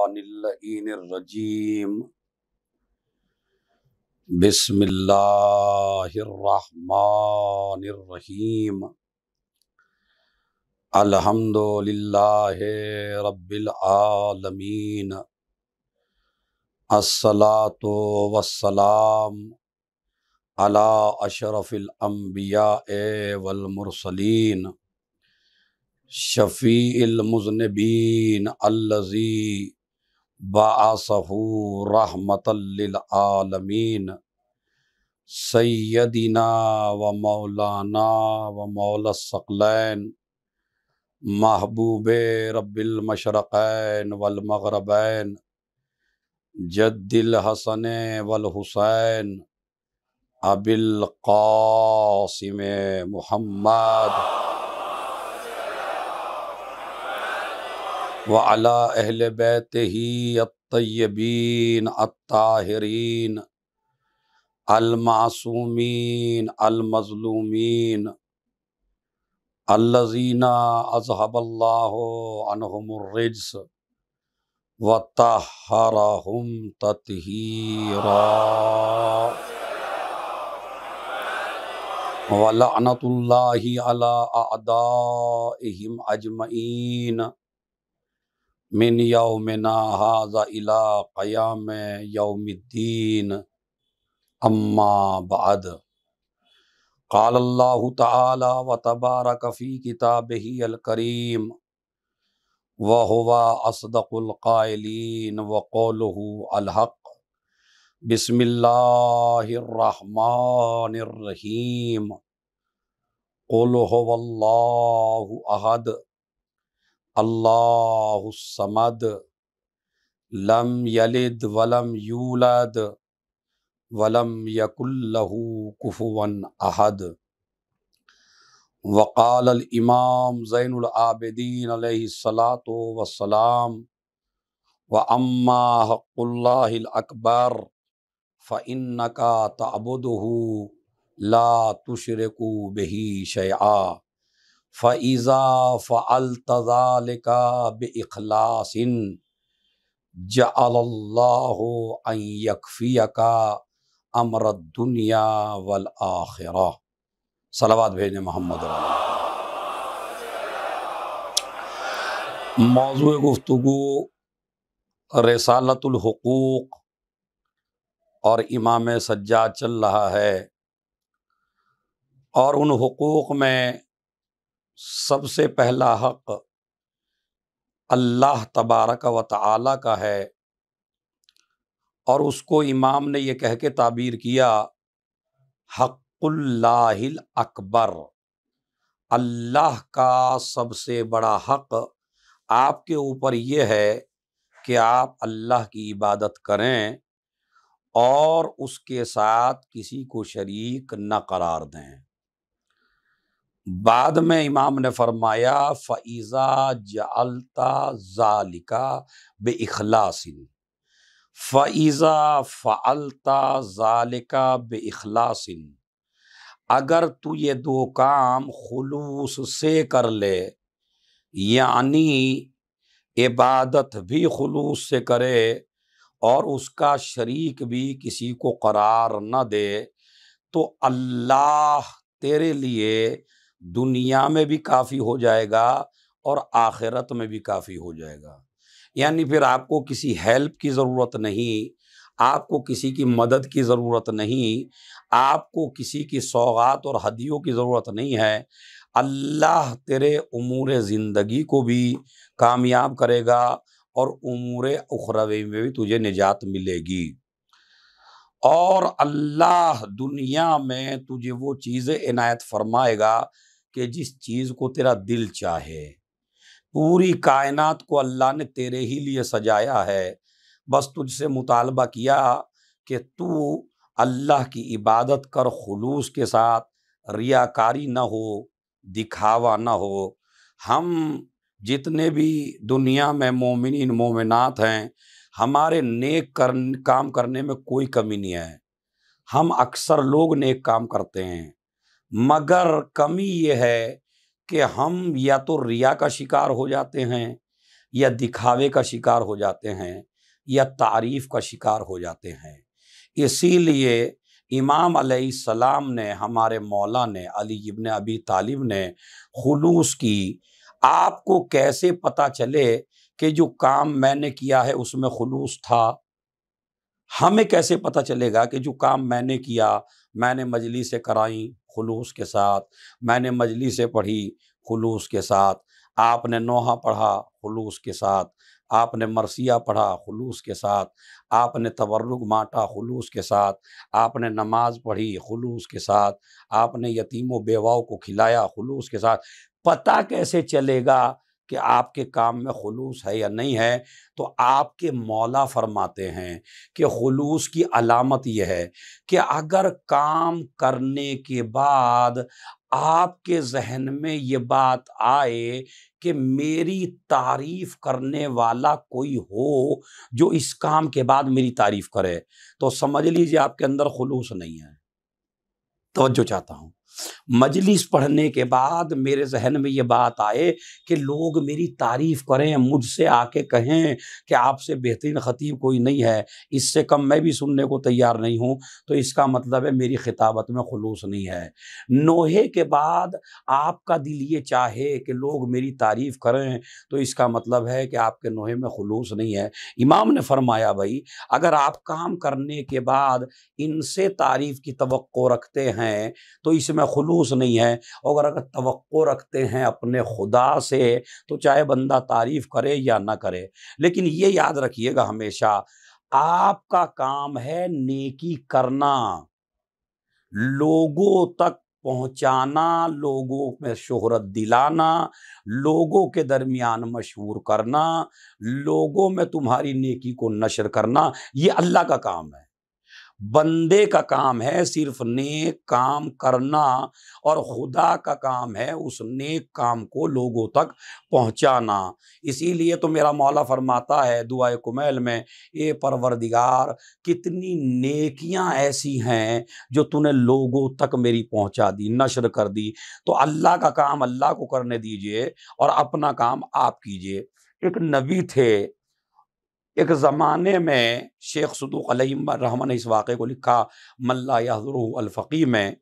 रजीम बिस्मिल्लाहिर्रहमानिर्रहीम अल्हम्दुलिल्लाह रब्बिल आलमीन अस्सलातु वस्सलाम अला अशरफिल अम्बिया वल मुरसलीन शफ़ील मुजनबीन अल्लज़ी बासहू रहमतलमीन सैदीना व मौलाना व मौलसकलैन महबूब रबिलमशरक़ैन वलमगरबैन जद्दिल हसन वलहुसैन अबिल कासिम मोहम्मद व अला अहल बैत ही अतयबीन अताहरीन अलमासूमीन अलमजलूमीन अल्लजीना अजहबल्लाहमरज व तहरहम ततहीरा वलानतल्ला अला अदाहम अजमैन मिन यौमना हाजा इला क़याम यौमद्दीन अम्मा बाद قال الله تعالى وتبارك في كتابه الكريم وهو أصدق القائلين وقوله الحق بسم الله الرحمن الرحيم قل هو الله أحد समद लम यलिद वलम यूलद वलम यकुल्लहू कुफुवन अहद वक़ाल इमाम ज़ैनुल ज़ैनआबदीन सलात वसलाम व अम्मा हक़ुल्लाकबर फ़िन का तबुदहू ला तुशरकू बही शया फ़ैज़ा फ़ल तज़ालिका बखलासिन जल्लाफ़िया का अमर दुनिया वल आखिरा सलावाद भेजें मोहम्मद मौजू गुफ्तु रसालतुलहकूक़ और इमाम सज्जाद चल रहा है और उन हकूक़ में सबसे पहला हक अल्लाह तबारक व ताली का है और उसको इमाम ने यह कह के ताबीर किया हक़ुल्लाहिल अकबर अल्लाह का सबसे बड़ा हक आपके ऊपर यह है कि आप अल्लाह की इबादत करें और उसके साथ किसी को शरीक न करार दें बाद में इमाम ने फरमाया फ़ीज़ा जलता ज़ालिका अखलासिन फ़ीज़ा फ़ालता ज़ालिका अखलासिन अगर तू ये दो काम खलूस से कर ले यानी इबादत भी खलूस से करे और उसका शरीक भी किसी को करार न दे तो अल्लाह तेरे लिए दुनिया में भी काफ़ी हो जाएगा और आखिरत में भी काफ़ी हो जाएगा यानी फिर आपको किसी हेल्प की ज़रूरत नहीं आपको किसी की मदद की ज़रूरत नहीं आपको किसी की सौगात और हदियों की ज़रूरत नहीं है अल्लाह तेरे उमूर ज़िंदगी को भी कामयाब करेगा और उमूर उखरवे में भी तुझे निजात मिलेगी और अल्लाह दुनिया में तुझे वो चीज़ें इनायत फरमाएगा कि जिस चीज़ को तेरा दिल चाहे पूरी कायनात को अल्लाह ने तेरे ही लिए सजाया है बस तुझसे मुतालबा किया कि तू अल्लाह की इबादत कर खलूस के साथ रियाकारी ना हो दिखावा ना हो हम जितने भी दुनिया में मोमिन मोमिनात हैं हमारे नेक कर काम करने में कोई कमी नहीं है हम अक्सर लोग नेक काम करते हैं मगर कमी ये है कि हम या तो रिया का शिकार हो जाते हैं या दिखावे का शिकार हो जाते हैं या तारीफ़ का शिकार हो जाते हैं इसीलिए इमाम सलाम ने हमारे मौला ने अली इबन अबी तालिब ने खलूस की आपको कैसे पता चले कि जो काम मैंने किया है उसमें खलूस था हमें कैसे पता चलेगा कि जो काम मैंने किया मैंने से कराई खलूस के साथ मैंने मजली से पढ़ी खलूस के साथ आपने नोहा पढ़ा खलूस के साथ आपने मरसिया पढ़ा खलूस के साथ आपने तवरुग माटा खलूस के साथ आपने नमाज पढ़ी खलूस के साथ आपने यतीम बेवाओं को खिलाया खलूस के साथ पता कैसे चलेगा कि आपके काम में खलूस है या नहीं है तो आपके मौला फरमाते हैं कि खलूस की अलामत यह है कि अगर काम करने के बाद आपके जहन में ये बात आए कि मेरी तारीफ करने वाला कोई हो जो इस काम के बाद मेरी तारीफ करे तो समझ लीजिए आपके अंदर खलूस नहीं है तोज्जो चाहता हूँ मजलिस पढ़ने के बाद मेरे जहन में ये बात आए कि लोग मेरी तारीफ़ करें मुझसे आके कहें कि आपसे बेहतरीन ख़तीब कोई नहीं है इससे कम मैं भी सुनने को तैयार नहीं हूँ तो इसका मतलब है मेरी खिताबत में खलूस नहीं है नोहे के बाद आपका दिल ये चाहे कि लोग मेरी तारीफ़ करें तो इसका मतलब है कि आपके नोहे में खलूस नहीं है इमाम ने फरमाया भाई अगर आप काम करने के बाद इनसे तारीफ़ की तो रखते हैं तो इसमें खलूस नहीं है और अगर तो रखते हैं अपने खुदा से तो चाहे बंदा तारीफ़ करे या ना करे लेकिन ये याद रखिएगा हमेशा आपका काम है नेकी करना लोगों तक पहुंचाना लोगों में शोहरत दिलाना लोगों के दरमियान मशहूर करना लोगों में तुम्हारी नेकी को नशर करना ये अल्लाह का काम है बंदे का काम है सिर्फ नेक काम करना और खुदा का काम है उस नेक काम को लोगों तक पहुंचाना इसीलिए तो मेरा मौला फरमाता है दुआ कुमैल में ये परवरदिगार कितनी नेकियां ऐसी हैं जो तूने लोगों तक मेरी पहुंचा दी नशर कर दी तो अल्लाह का काम अल्लाह को करने दीजिए और अपना काम आप कीजिए एक नबी थे एक ज़माने में शेख सदूक रहमा ने इस वाक़े को लिखा मल्ला याजरफ़ी में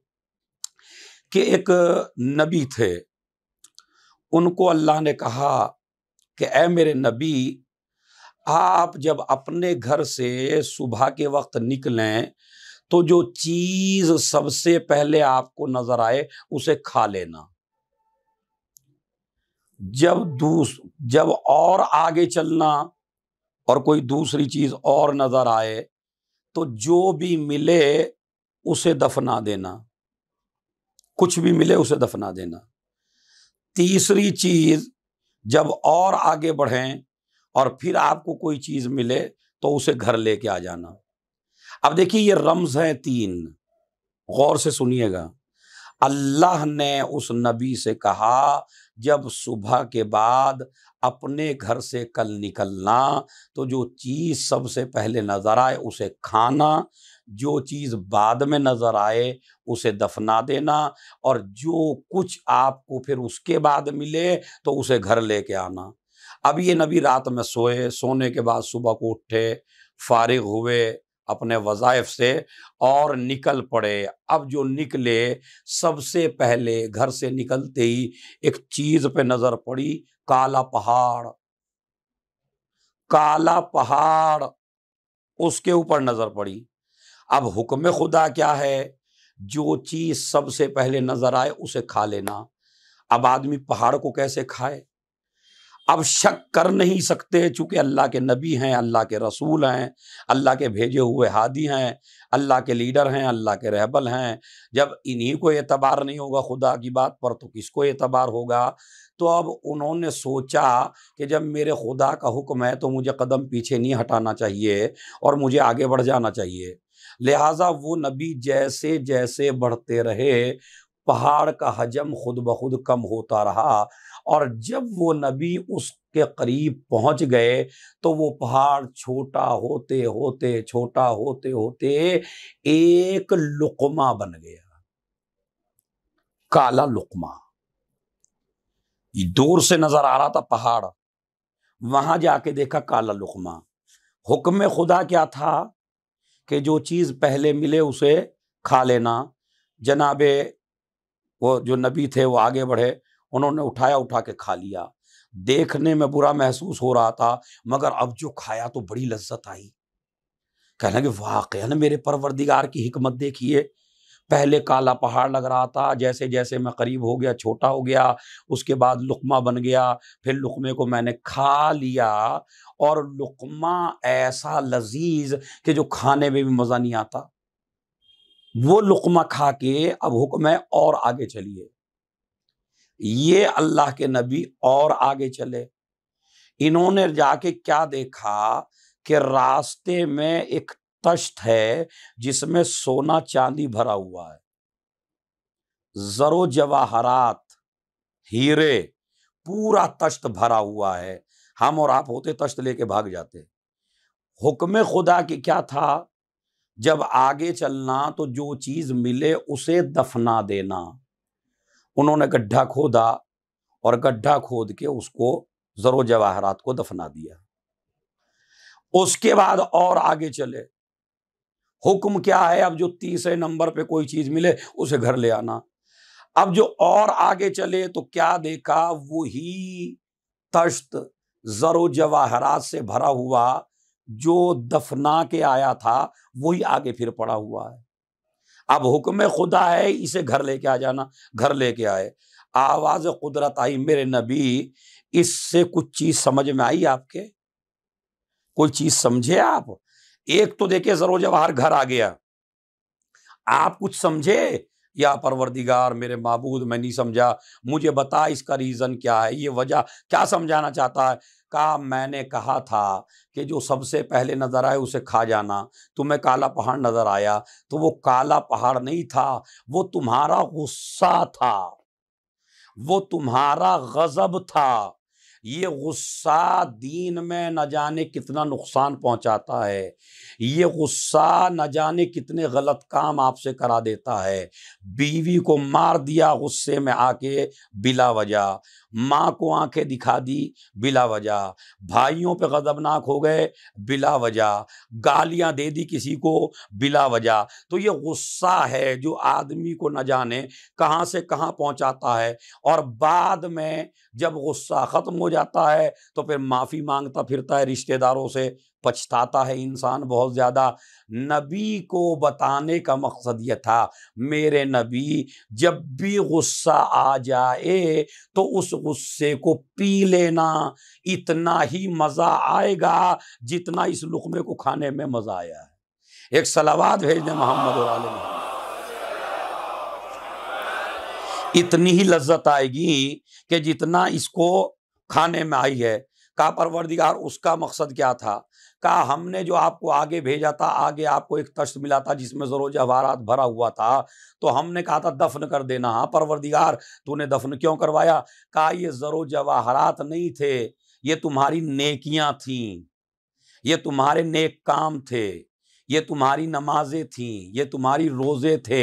कि एक नबी थे उनको अल्लाह ने कहा कि ए मेरे नबी आप जब अपने घर से सुबह के वक्त निकलें तो जो चीज़ सबसे पहले आपको नज़र आए उसे खा लेना जब दूस जब और आगे चलना और कोई दूसरी चीज़ और नज़र आए तो जो भी मिले उसे दफना देना कुछ भी मिले उसे दफना देना तीसरी चीज़ जब और आगे बढ़ें और फिर आपको कोई चीज़ मिले तो उसे घर लेके आ जाना अब देखिए ये रम्ज है तीन गौर से सुनिएगा अल्लाह ने उस नबी से कहा जब सुबह के बाद अपने घर से कल निकलना तो जो चीज़ सबसे पहले नज़र आए उसे खाना जो चीज़ बाद में नज़र आए उसे दफना देना और जो कुछ आपको फिर उसके बाद मिले तो उसे घर लेके आना अब ये नबी रात में सोए सोने के बाद सुबह को उठे फारिग हुए अपने वज़ाइफ से और निकल पड़े अब जो निकले सबसे पहले घर से निकलते ही एक चीज़ पे नज़र पड़ी काला पहाड़ काला पहाड़ उसके ऊपर नजर पड़ी अब हुक्म खुदा क्या है जो चीज सबसे पहले नजर आए उसे खा लेना अब आदमी पहाड़ को कैसे खाए अब शक कर नहीं सकते चूंकि अल्लाह के नबी हैं अल्लाह के रसूल हैं अल्लाह के भेजे हुए हादी हैं अल्लाह के लीडर हैं अल्लाह के रहबल हैं जब इन्हीं को एतबार नहीं होगा खुदा की बात पर तो किसको एतबार होगा तो अब उन्होंने सोचा कि जब मेरे खुदा का हुक्म है तो मुझे कदम पीछे नहीं हटाना चाहिए और मुझे आगे बढ़ जाना चाहिए लिहाजा वो नबी जैसे जैसे बढ़ते रहे पहाड़ का हजम खुद ब खुद कम होता रहा और जब वो नबी उसके करीब पहुंच गए तो वो पहाड़ छोटा होते होते छोटा होते होते एक लुकमा बन गया काला लुकमा दूर से नजर आ रहा था पहाड़ वहां जाके देखा काला लुकमा हुक्म खुदा क्या था कि जो चीज़ पहले मिले उसे खा लेना जनाब वो जो नबी थे वो आगे बढ़े उन्होंने उठाया उठा के खा लिया देखने में बुरा महसूस हो रहा था मगर अब जो खाया तो बड़ी लज्जत आई कहना कि ना मेरे परवरदिगार की हिकमत देखिए पहले काला पहाड़ लग रहा था जैसे जैसे मैं करीब हो गया छोटा हो गया उसके बाद लुकमा बन गया फिर लुकमे को मैंने खा लिया और लुकमा ऐसा लजीज कि जो खाने में भी मज़ा नहीं आता वो लुकमा खा के अब हुक्म है और आगे चलिए ये अल्लाह के नबी और आगे चले इन्होंने जाके क्या देखा कि रास्ते में एक तश्त है जिसमें सोना चांदी भरा हुआ है जरो जवाहरात हीरे पूरा तश्त भरा हुआ है हम और आप होते तश्त लेके भाग जाते हुक्म खुदा की क्या था जब आगे चलना तो जो चीज़ मिले उसे दफना देना उन्होंने गड्ढा खोदा और गड्ढा खोद के उसको जरो जवाहरात को दफना दिया उसके बाद और आगे चले हुक्म क्या है अब जो तीसरे नंबर पे कोई चीज़ मिले उसे घर ले आना अब जो और आगे चले तो क्या देखा वो ही तश्त जरो जवाहरात से भरा हुआ जो दफना के आया था वही आगे फिर पड़ा हुआ है अब हुक्म खुदा है इसे घर लेके आ जाना घर लेके आए आवाज़ कुदरत आई मेरे नबी इससे कुछ चीज़ समझ में आई आपके कोई चीज़ समझे आप एक तो देखिए सरो घर आ गया आप कुछ समझे या परवरदिगार मेरे मबूद मैं नहीं समझा मुझे बता इसका रीज़न क्या है ये वजह क्या समझाना चाहता है का मैंने कहा था कि जो सबसे पहले नज़र आए उसे खा जाना तुम्हें काला पहाड़ नज़र आया तो वो काला पहाड़ नहीं था वो तुम्हारा गुस्सा था वो तुम्हारा गज़ब था ये गुस्सा दीन में न जाने कितना नुकसान पहुंचाता है ये गुस्सा न जाने कितने गलत काम आपसे करा देता है बीवी को मार दिया गुस्से में आके बिला वजह माँ को आंखें दिखा दी बिला वजह भाइयों पे गज़बनाक हो गए बिला वजह गालियाँ दे दी किसी को बिला वजह तो ये गुस्सा है जो आदमी को न जाने कहाँ से कहाँ पहुँचाता है और बाद में जब गुस्सा ख़त्म हो जाता है तो फिर माफ़ी मांगता फिरता है रिश्तेदारों से पछताता है इंसान बहुत ज़्यादा नबी को बताने का मकसद यह था मेरे नबी जब भी गुस्सा आ जाए तो उस गुस्से को पी लेना इतना ही मज़ा आएगा जितना इस लुकमे को खाने में मज़ा आया है एक सलावाद भेज दें मोहम्मद इतनी ही लज्जत आएगी कि जितना इसको खाने में आई है का परवरदिगार उसका मकसद क्या था कहा हमने जो आपको आगे भेजा था आगे आपको एक तश्त मिला था जिसमें जरो जवाहरात भरा हुआ था तो हमने कहा था दफन कर देना हाँ परवरदिगार तूने दफन क्यों करवाया कहा ये जरो जवाहरात नहीं थे ये तुम्हारी नेकियां थी ये तुम्हारे नेक काम थे ये तुम्हारी नमाजें थीं ये तुम्हारी रोज़े थे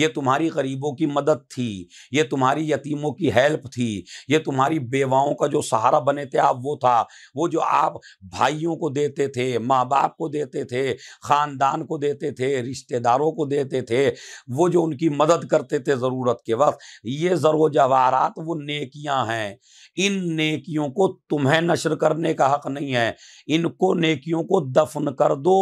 ये तुम्हारी गरीबों की मदद थी ये तुम्हारी यतीमों की हेल्प थी ये तुम्हारी बेवाओं का जो सहारा बने थे आप वो था वो जो आप भाइयों को देते थे माँ बाप को देते थे ख़ानदान को देते थे रिश्तेदारों को देते थे वो जो उनकी मदद करते थे ज़रूरत के वक्त ये ज़रो जवाहरात वो नेकियाँ हैं इन नेकियों को तुम्हें नशर करने का हक़ नहीं है इनको नेकियों को दफन कर दो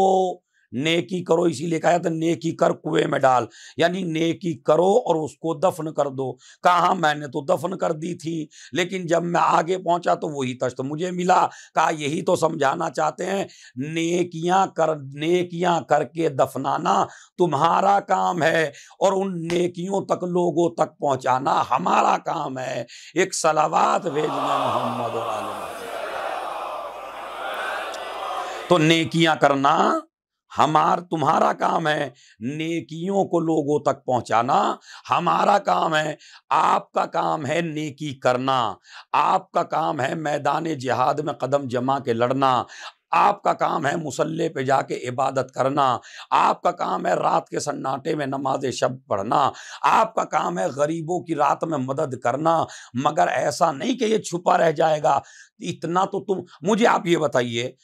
नेकी करो इसीलिए कहा था नेकी कर कुएं में डाल यानी नेकी करो और उसको दफन कर दो कहा मैंने तो दफन कर दी थी लेकिन जब मैं आगे पहुंचा तो वही तश्त मुझे मिला कहा यही तो समझाना चाहते हैं नेकियां कर नेकियां करके दफनाना तुम्हारा काम है और उन नेकियों तक लोगों तक पहुंचाना हमारा काम है एक सलावात भेजना मोहम्मद तो नेकियां करना हमार तुम्हारा काम है नेकियों को लोगों तक पहुंचाना हमारा काम है आपका काम है नेकी करना आपका काम है मैदान जिहाद में कदम जमा के लड़ना आपका काम है मुसल्ले पे जाके इबादत करना आपका काम है रात के सन्नाटे में नमाज शब पढ़ना आपका काम है गरीबों की रात में मदद करना मगर ऐसा नहीं कि ये छुपा रह जाएगा इतना तो तुम मुझे आप ये बताइए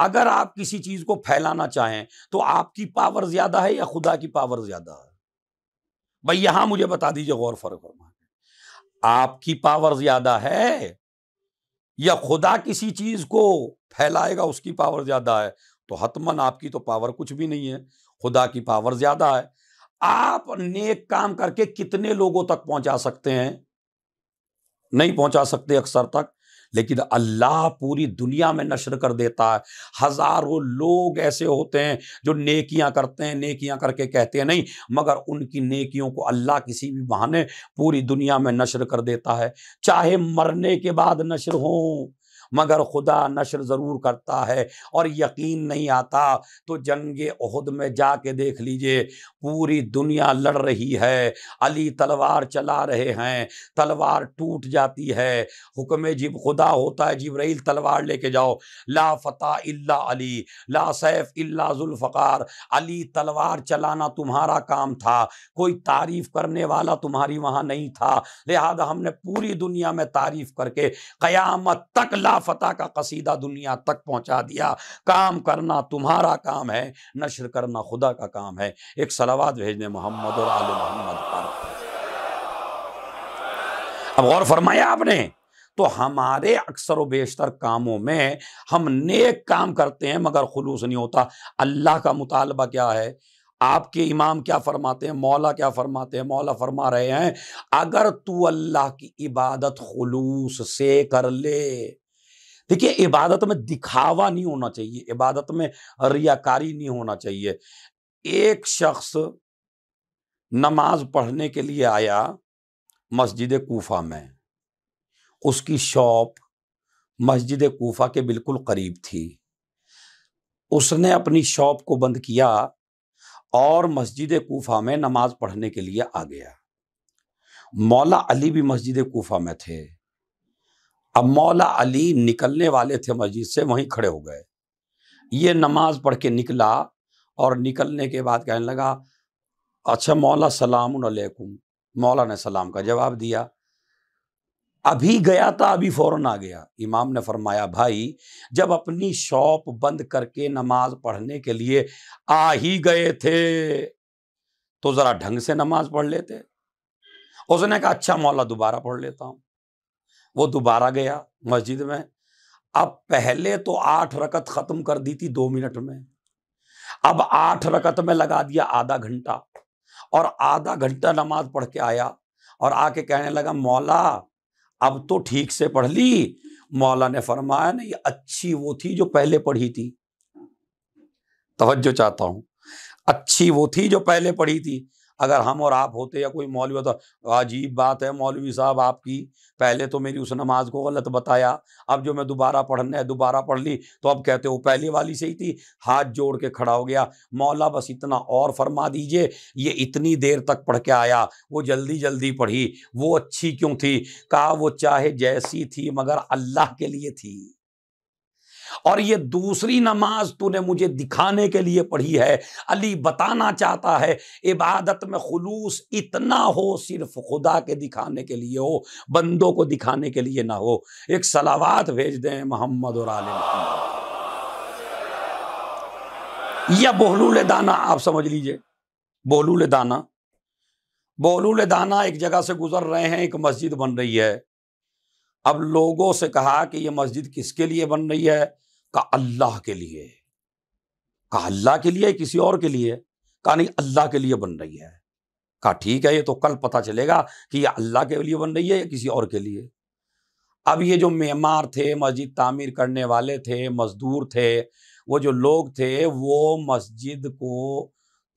अगर आप किसी चीज को फैलाना चाहें तो आपकी पावर ज्यादा है या खुदा की पावर ज्यादा है भाई यहां मुझे बता दीजिए गौर फर्क फरमा आपकी पावर ज्यादा है या खुदा किसी चीज को फैलाएगा उसकी पावर ज्यादा है तो हतमन आपकी तो पावर कुछ भी नहीं है खुदा की पावर ज्यादा है आप नेक काम करके कितने लोगों तक पहुंचा सकते हैं नहीं पहुंचा सकते अक्सर तक लेकिन अल्लाह पूरी दुनिया में नशर कर देता है हज़ारों लोग ऐसे होते हैं जो नेकियां करते हैं नेकियां करके कहते हैं नहीं मगर उनकी नेकियों को अल्लाह किसी भी बहाने पूरी दुनिया में नशर कर देता है चाहे मरने के बाद नशर हों मगर खुदा नशर ज़रूर करता है और यकीन नहीं आता तो जंग अहद में जा के देख लीजिए पूरी दुनिया लड़ रही है अली तलवार चला रहे हैं तलवार टूट जाती है हुक्म जिब खुदा होता है जिब्राइल तलवार लेके जाओ ला फ़तः इल्ला अली ला सैफ इल्ला जुल्फ़ार अली तलवार चलाना तुम्हारा काम था कोई तारीफ़ करने वाला तुम्हारी वहाँ नहीं था लिहाजा हमने पूरी दुनिया में तारीफ़ करके क़यामत तक ला फता का कसीदा दुनिया तक पहुंचा दिया काम करना तुम्हारा काम है नशर करना खुदा का काम है एक सलावाद भेजने मोहम्मद और आल मोहम्मद पर अब गौर फरमाया आपने तो हमारे अक्सर व बेशतर कामों में हम नेक काम करते हैं मगर खुलूस नहीं होता अल्लाह का मुतालबा क्या है आपके इमाम क्या फरमाते हैं मौला क्या फरमाते हैं मौला फरमा रहे हैं अगर तू अल्लाह की इबादत खुलूस से कर ले देखिए इबादत में दिखावा नहीं होना चाहिए इबादत में रियाकारी नहीं होना चाहिए एक शख्स नमाज पढ़ने के लिए आया मस्जिद कोफा में उसकी शॉप मस्जिद कोफा के बिल्कुल करीब थी उसने अपनी शॉप को बंद किया और मस्जिद कोफा में नमाज पढ़ने के लिए आ गया मौला अली भी मस्जिद कोफा में थे अब मौला अली निकलने वाले थे मस्जिद से वहीं खड़े हो गए ये नमाज पढ़ के निकला और निकलने के बाद कहने लगा अच्छा मौला सलाम मौला ने सलाम का जवाब दिया अभी गया था अभी फ़ौरन आ गया इमाम ने फरमाया भाई जब अपनी शॉप बंद करके नमाज पढ़ने के लिए आ ही गए थे तो ज़रा ढंग से नमाज पढ़ लेते उसने कहा अच्छा मौला दोबारा पढ़ लेता हूँ वो दोबारा गया मस्जिद में अब पहले तो आठ रकत ख़त्म कर दी थी दो मिनट में अब आठ रकत में लगा दिया आधा घंटा और आधा घंटा नमाज पढ़ के आया और आके कहने लगा मौला अब तो ठीक से पढ़ ली मौला ने फरमाया ना ये अच्छी वो थी जो पहले पढ़ी थी तवज्जो चाहता हूं अच्छी वो थी जो पहले पढ़ी थी अगर हम और आप होते या कोई मौलवी होता अजीब बात है मौलवी साहब आपकी पहले तो मेरी उस नमाज को गलत बताया अब जो मैं दोबारा पढ़ने है दोबारा पढ़ ली तो अब कहते हो पहले वाली सही थी हाथ जोड़ के खड़ा हो गया मौला बस इतना और फरमा दीजिए ये इतनी देर तक पढ़ के आया वो जल्दी जल्दी पढ़ी वो अच्छी क्यों थी कहा वो चाहे जैसी थी मगर अल्लाह के लिए थी और ये दूसरी नमाज तूने मुझे दिखाने के लिए पढ़ी है अली बताना चाहता है इबादत में खलूस इतना हो सिर्फ खुदा के दिखाने के लिए हो बंदों को दिखाने के लिए ना हो एक सलावात भेज दें मोहम्मद और आल या यह ले दाना आप समझ लीजिए ले दाना ले दाना एक जगह से गुजर रहे हैं एक मस्जिद बन रही है अब लोगों से कहा कि ये मस्जिद किसके लिए बन रही है का अल्लाह के लिए कहा अल्लाह के लिए किसी और के लिए कहा नहीं अल्लाह के लिए बन रही है कहा ठीक है ये तो कल पता चलेगा कि ये अल्लाह के लिए बन रही है या किसी और के लिए अब ये जो मेमार थे मस्जिद तामीर करने वाले थे मजदूर थे वो जो लोग थे वो मस्जिद को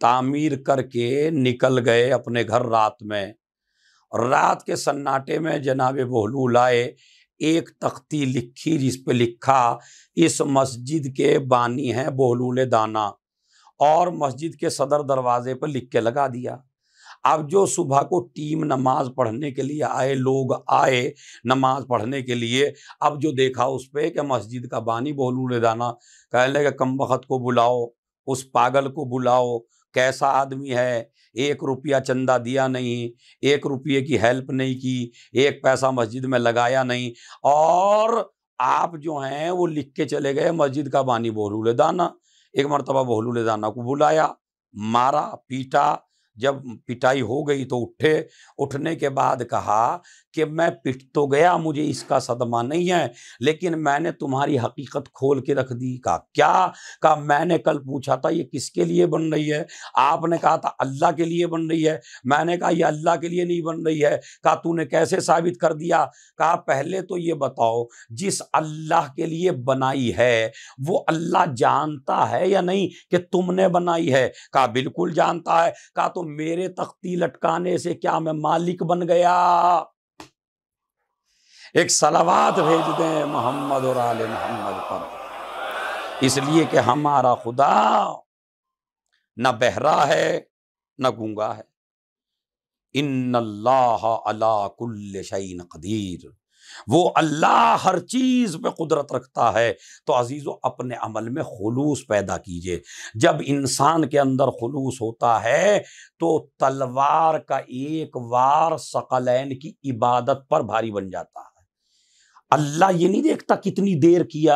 तामीर करके निकल गए अपने घर रात में रात के सन्नाटे में जनाब बहलूल आए एक तख्ती लिखी जिस पे लिखा इस मस्जिद के बानी हैं बहलूल दाना और मस्जिद के सदर दरवाजे पर लिख के लगा दिया अब जो सुबह को टीम नमाज पढ़ने के लिए आए लोग आए नमाज पढ़ने के लिए अब जो देखा उस पर कि मस्जिद का बानी बहलूल दाना कहने लगे कम वक़्त को बुलाओ उस पागल को बुलाओ कैसा आदमी है एक रुपया चंदा दिया नहीं एक रुपये की हेल्प नहीं की एक पैसा मस्जिद में लगाया नहीं और आप जो हैं वो लिख के चले गए मस्जिद का बानी बहलूल दाना एक मरतबा बहलूल दाना को बुलाया मारा पीटा जब पिटाई हो गई तो उठे उठने के बाद कहा कि मैं पिट तो गया मुझे इसका सदमा नहीं है लेकिन मैंने तुम्हारी हकीकत खोल के रख दी का क्या का मैंने कल पूछा था ये किसके लिए बन रही है आपने कहा था अल्लाह के लिए बन रही है मैंने कहा ये अल्लाह के लिए नहीं बन रही है कहा तूने कैसे साबित कर दिया कहा पहले तो ये बताओ जिस अल्लाह के लिए बनाई है वो अल्लाह जानता है या नहीं कि तुमने बनाई है कहा बिल्कुल जानता है कहा तो मेरे तख्ती लटकाने से क्या मैं मालिक बन गया एक सलावात भेज दें मोहम्मद और आल मोहम्मद पर इसलिए कि हमारा खुदा न बहरा है न गूंगा है इन अल्लाह अला कुल्ल शैन कदीर वो अल्लाह हर चीज़ पे कुदरत रखता है तो अजीज़ अपने अमल में खलूस पैदा कीजिए जब इंसान के अंदर खलूस होता है तो तलवार का एक वार सकलैन की इबादत पर भारी बन जाता है अल्लाह ये नहीं देखता कितनी देर किया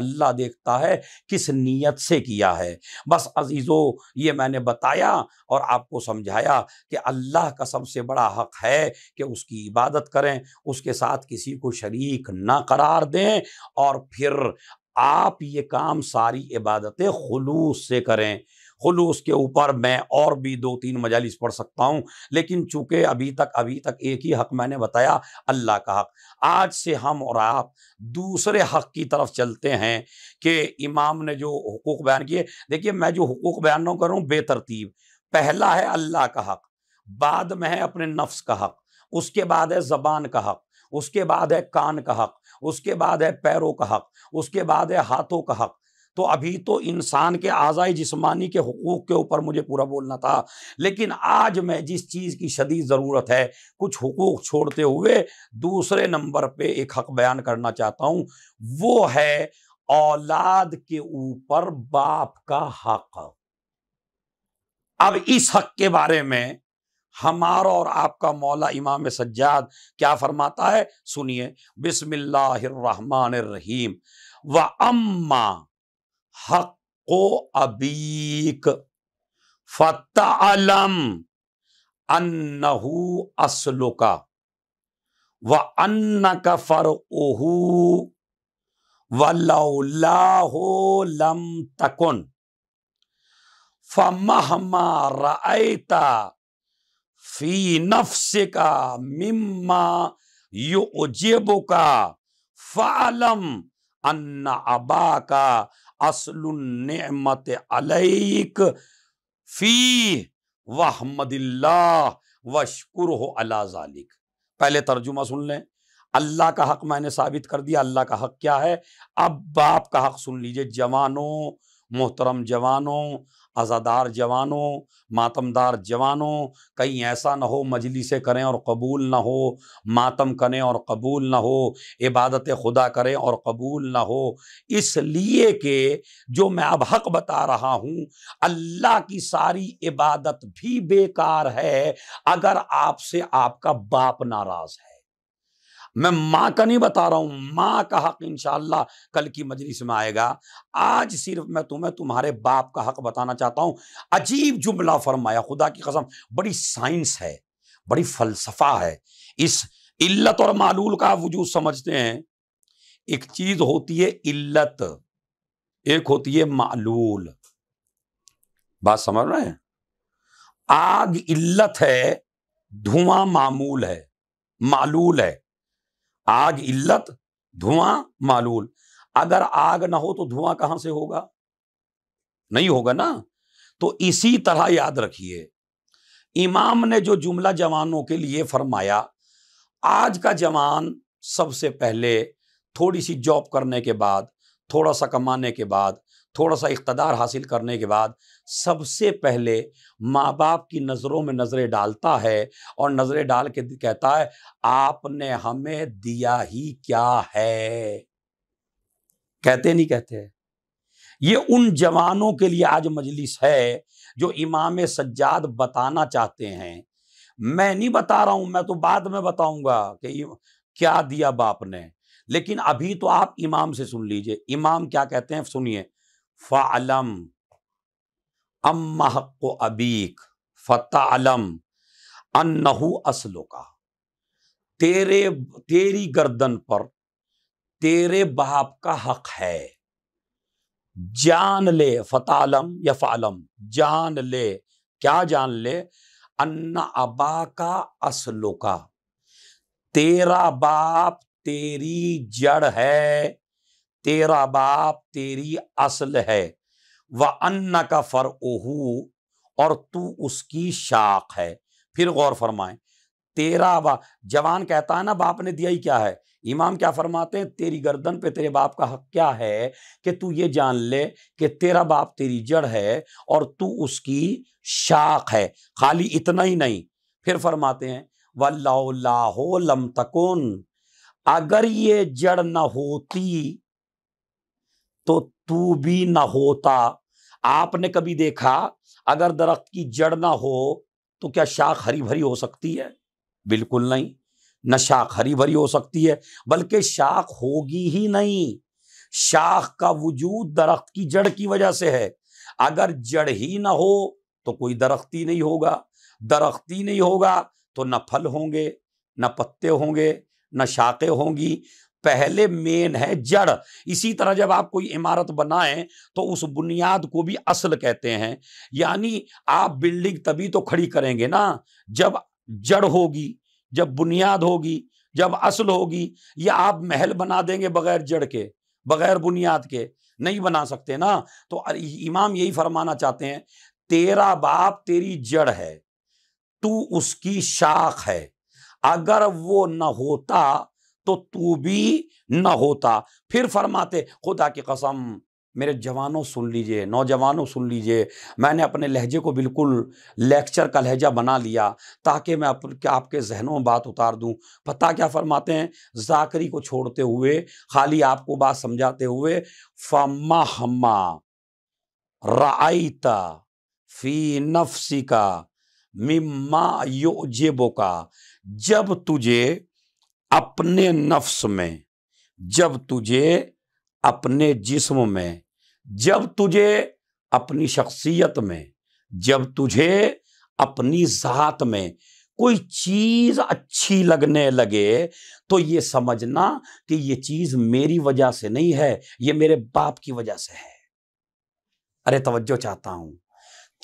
अल्लाह देखता है किस नीयत से किया है बस अजीज़ो ये मैंने बताया और आपको समझाया कि अल्लाह का सबसे बड़ा हक है कि उसकी इबादत करें उसके साथ किसी को शरीक ना करार दें और फिर आप ये काम सारी इबादतें खलूस से करें खुलूस उसके ऊपर मैं और भी दो तीन मजालिस पढ़ सकता हूँ लेकिन चूँकि अभी तक अभी तक एक ही हक मैंने बताया अल्लाह का हक आज से हम और आप दूसरे हक की तरफ चलते हैं कि इमाम ने जो हकूक़ बयान किए देखिए मैं जो हकूक़ बयान कर करूँ बेतरतीब पहला है अल्लाह का हक बाद में है अपने नफ्स का हक उसके बाद है ज़बान का हक उसके बाद है कान का हक उसके बाद है पैरों का हक उसके बाद है हाथों का हक तो अभी तो इंसान के आज़ाई जिसमानी के हकूक़ के ऊपर मुझे पूरा बोलना था लेकिन आज मैं जिस चीज़ की शदीद ज़रूरत है कुछ हकूक़ छोड़ते हुए दूसरे नंबर पे एक हक बयान करना चाहता हूँ वो है औलाद के ऊपर बाप का हक अब इस हक के बारे में हमारा और आपका मौला इमाम सज्जाद क्या फरमाता है सुनिए बिस्मिल्लाहिर्रहमानिर्रहीम व अम्मा حق أبيك فتعلم أنه أصلك وأنك فرعه ولولاه لم تكن فمهما رأيت في نفسك مما يعجبك فاعلم أن أباك असलमत अलैक फ़ी वहमदिल्ला वशकुर हो अला जालिक पहले तर्जुमा सुन लें अल्लाह का हक मैंने साबित कर दिया अल्लाह का हक क्या है अब बाप का हक सुन लीजिए जवानों मोहतरम जवानों अज़ादार जवानों मातमदार जवानों कहीं ऐसा ना हो से करें और कबूल ना हो मातम करें और कबूल ना हो इबादत खुदा करें और कबूल ना हो इसलिए कि जो मैं अब हक बता रहा हूँ अल्लाह की सारी इबादत भी बेकार है अगर आपसे आपका बाप नाराज़ है मैं माँ का नहीं बता रहा हूँ माँ का हक इनशाला कल की मजलिस में आएगा आज सिर्फ मैं तुम्हें तुम्हारे बाप का हक बताना चाहता हूँ अजीब जुमला फरमाया खुदा की कसम बड़ी साइंस है बड़ी फलसफा है इस इल्लत और मालूल का वजूद समझते हैं एक चीज होती है इल्लत एक होती है मालूल बात समझ रहे हैं आग इल्लत है धुआं मामूल है मालूल है आग इल्लत धुआं मालूल अगर आग ना हो तो धुआं कहां से होगा नहीं होगा ना तो इसी तरह याद रखिए इमाम ने जो जुमला जवानों के लिए फरमाया आज का जवान सबसे पहले थोड़ी सी जॉब करने के बाद थोड़ा सा कमाने के बाद थोड़ा सा इकतदार हासिल करने के बाद सबसे पहले माँ बाप की नज़रों में नज़रें डालता है और नज़रें डाल के कहता है आपने हमें दिया ही क्या है कहते नहीं कहते ये उन जवानों के लिए आज मजलिस है जो इमाम सज्जाद बताना चाहते हैं मैं नहीं बता रहा हूं मैं तो बाद में बताऊंगा कि क्या दिया बाप ने लेकिन अभी तो आप इमाम से सुन लीजिए इमाम क्या कहते हैं सुनिए फ़ालम अम्मा अबीक फ़तलम अन्नहू असलो का तेरे तेरी गर्दन पर तेरे बाप का हक है जान ले फ़तालम या फ़ालम जान ले क्या जान ले अन्ना अबा का असलो का तेरा बाप तेरी जड़ है तेरा बाप तेरी असल है व अन्न का फ़र ओहू और तू उसकी शाख है फिर गौर फरमाए तेरा बा जवान कहता है ना बाप ने दिया ही क्या है इमाम क्या फरमाते हैं तेरी गर्दन पे तेरे बाप का हक क्या है कि तू ये जान ले कि तेरा बाप तेरी जड़ है और तू उसकी शाख है खाली इतना ही नहीं फिर फरमाते हैं वल्लाहो लम तकुन अगर ये जड़ ना होती तो तू भी ना होता आपने कभी देखा अगर दरख्त की जड़ ना हो तो क्या शाख हरी भरी हो सकती है बिल्कुल नहीं न शाख हरी भरी हो सकती है बल्कि शाख होगी ही नहीं शाख का वजूद दरख्त की जड़ की वजह से है अगर जड़ ही ना हो तो कोई दरख्ती नहीं होगा दरख्ती नहीं होगा तो न फल होंगे न पत्ते होंगे न शाखें होंगी पहले मेन है जड़ इसी तरह जब आप कोई इमारत बनाएं तो उस बुनियाद को भी असल कहते हैं यानी आप बिल्डिंग तभी तो खड़ी करेंगे ना जब जड़ होगी जब बुनियाद होगी जब असल होगी या आप महल बना देंगे बगैर जड़ के बगैर बुनियाद के नहीं बना सकते ना तो इमाम यही फरमाना चाहते हैं तेरा बाप तेरी जड़ है तू उसकी शाख है अगर वो न होता तो तू भी न होता फिर फरमाते खुदा की कसम मेरे जवानों सुन लीजिए नौजवानों सुन लीजिए मैंने अपने लहजे को बिल्कुल लेक्चर का लहजा बना लिया ताकि मैं अप, आपके जहनों में बात उतार दूं पता क्या फरमाते हैं जाकरी को छोड़ते हुए खाली आपको बात समझाते हुए फमा हम रईता फी नफसी का मिम्मा योजेबो का जब तुझे अपने नफ्स में जब तुझे अपने जिस्म में जब तुझे अपनी शख्सियत में जब तुझे अपनी ज़ात में कोई चीज़ अच्छी लगने लगे तो ये समझना कि ये चीज़ मेरी वजह से नहीं है ये मेरे बाप की वजह से है अरे तवज्जो चाहता हूं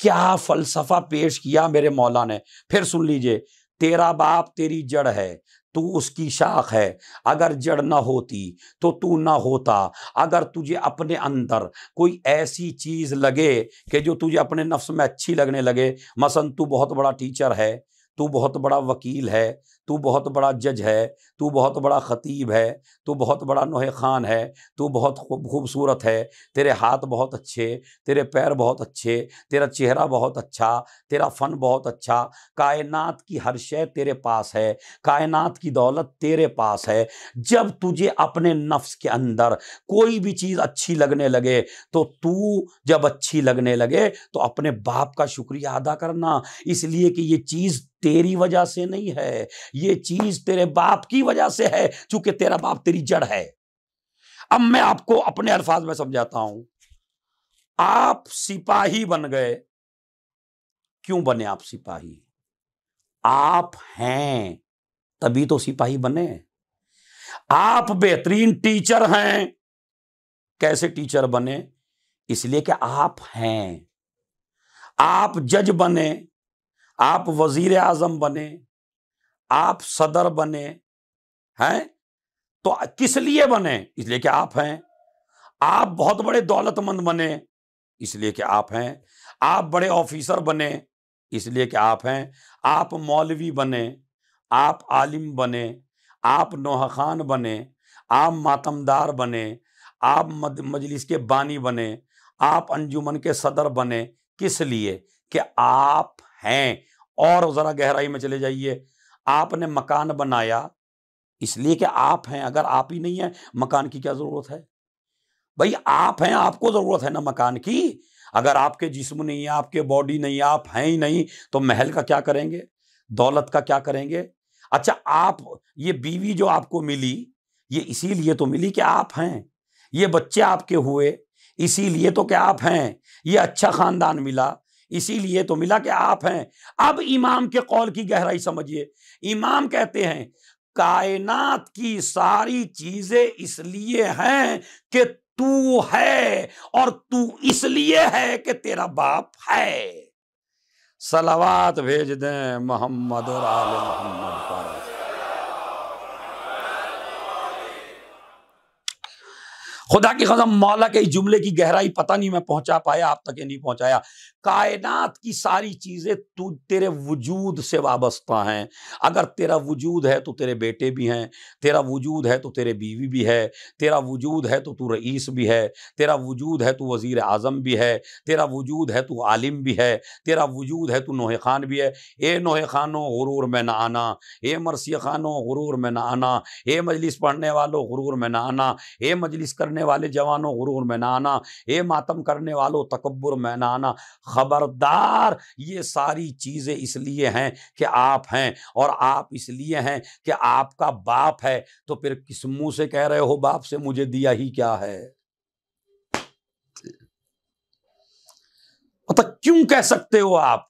क्या फ़लसफ़ा पेश किया मेरे मौला ने फिर सुन लीजिए तेरा बाप तेरी जड़ है तू उसकी शाख है अगर जड़ ना होती तो तू ना होता अगर तुझे अपने अंदर कोई ऐसी चीज़ लगे कि जो तुझे अपने नफ्स में अच्छी लगने लगे मसन तू बहुत बड़ा टीचर है तू बहुत बड़ा वकील है तू बहुत बड़ा जज है तू बहुत बड़ा ख़तीब है तू बहुत बड़ा नोह खान है तू बहुत खूबसूरत है तेरे हाथ बहुत अच्छे तेरे पैर बहुत अच्छे तेरा चेहरा बहुत अच्छा तेरा फ़न बहुत अच्छा कायनात की हर शय तेरे पास है कायनात की दौलत तेरे पास है जब तुझे अपने नफ्स के अंदर कोई भी चीज़ अच्छी लगने लगे तो तू जब अच्छी लगने लगे तो अपने बाप का शुक्रिया अदा करना इसलिए कि ये चीज़ तेरी वजह से नहीं है ये चीज तेरे बाप की वजह से है चूंकि तेरा बाप तेरी जड़ है अब मैं आपको अपने अल्फाज में समझाता हूं आप सिपाही बन गए क्यों बने आप सिपाही आप हैं तभी तो सिपाही बने आप बेहतरीन टीचर हैं कैसे टीचर बने इसलिए कि आप हैं आप जज बने आप वजीर आजम बने आप सदर बने हैं तो किस लिए बने इसलिए कि आप हैं आप बहुत बड़े दौलतमंद बने इसलिए कि आप हैं आप बड़े ऑफिसर बने इसलिए कि आप हैं आप मौलवी बने आप आलिम बने आप नोहखान खान बने आप मातमदार बने आप मजलिस के बानी बने आप अंजुमन के सदर बने किस लिए कि आप हैं और ज़रा गहराई में चले जाइए आपने मकान बनाया इसलिए कि आप हैं अगर आप ही नहीं है मकान की क्या ज़रूरत है भाई आप हैं आपको ज़रूरत है ना मकान की अगर आपके जिस्म नहीं है आपके बॉडी नहीं है आप हैं ही नहीं तो महल का क्या करेंगे दौलत का क्या करेंगे अच्छा आप ये बीवी जो आपको मिली ये इसीलिए तो मिली कि आप हैं ये बच्चे आपके हुए इसीलिए तो क्या आप हैं ये अच्छा ख़ानदान मिला इसीलिए तो मिला कि आप हैं अब इमाम के कौल की गहराई समझिए इमाम कहते हैं कायनात की सारी चीजें इसलिए हैं कि तू है और तू इसलिए है कि तेरा बाप है सलावात भेज दें मोहम्मद और आल मोहम्मद पर खुदा की खजम मौला के जुमले की गहराई पता नहीं मैं पहुंचा पाया आप तक नहीं पहुंचाया कायनात की सारी चीज़ें तू तेरे वजूद से वाबस्ता हैं अगर तेरा वजूद है तो तेरे बेटे भी हैं तेरा वजूद है तो तेरे बीवी भी है तेरा वजूद है तो तू रईस भी है तेरा वजूद है तो वज़ी अजम भी है तेरा वजूद है तो आलिम भी है तेरा वजूद है तो नोहे खान भी है ए नोहे खानो गुरूर में ना आना ए मरसी खानो गुरूर में ना आना ए मजलिस पढ़ने वालों गुरूर में ना आना ए मजलिस करने वाले जवानों गुरूर में ना आना ए मातम करने वालों तकबर में ना आना खबरदार ये सारी चीज़ें इसलिए हैं कि आप हैं और आप इसलिए हैं कि आपका बाप है तो फिर किस मुंह से कह रहे हो बाप से मुझे दिया ही क्या है तो क्यों कह सकते हो आप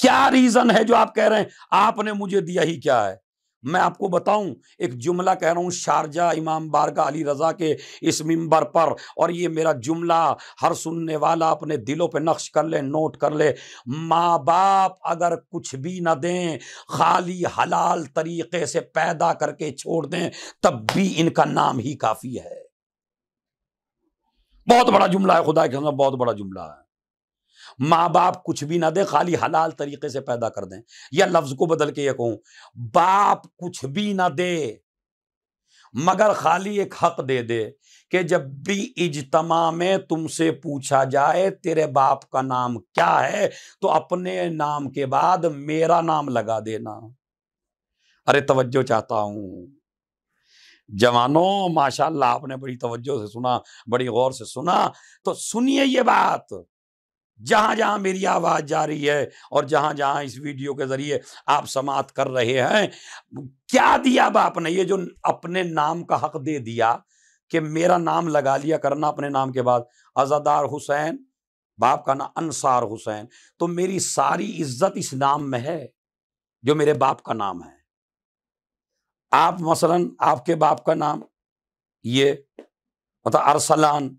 क्या रीजन है जो आप कह रहे हैं आपने मुझे दिया ही क्या है मैं आपको बताऊं एक जुमला कह रहा हूं शारजा इमाम बारगा अली रज़ा के इस मिंबर पर और ये मेरा जुमला हर सुनने वाला अपने दिलों पे नक्श कर ले नोट कर ले माँ बाप अगर कुछ भी ना दें खाली हलाल तरीक़े से पैदा करके छोड़ दें तब भी इनका नाम ही काफ़ी है बहुत बड़ा जुमला है खुदा के बहुत बड़ा जुमला है माँ बाप कुछ भी ना दे खाली हलाल तरीके से पैदा कर दें या लफ्ज को बदल के ये कहूं बाप कुछ भी ना दे मगर खाली एक हक दे दे कि जब भी इजतमा में तुमसे पूछा जाए तेरे बाप का नाम क्या है तो अपने नाम के बाद मेरा नाम लगा देना अरे तवज्जो चाहता हूं जवानों माशाल्लाह आपने बड़ी तवज्जो से सुना बड़ी गौर से सुना तो सुनिए ये बात जहां जहां मेरी आवाज जा रही है और जहां जहां इस वीडियो के जरिए आप समाप्त कर रहे हैं क्या दिया बाप ने ये जो अपने नाम का हक दे दिया कि मेरा नाम लगा लिया करना अपने नाम के बाद अजादार हुसैन बाप का नाम अनसार हुसैन तो मेरी सारी इज्जत इस नाम में है जो मेरे बाप का नाम है आप मसलन आपके बाप का नाम ये मतलब अरसलान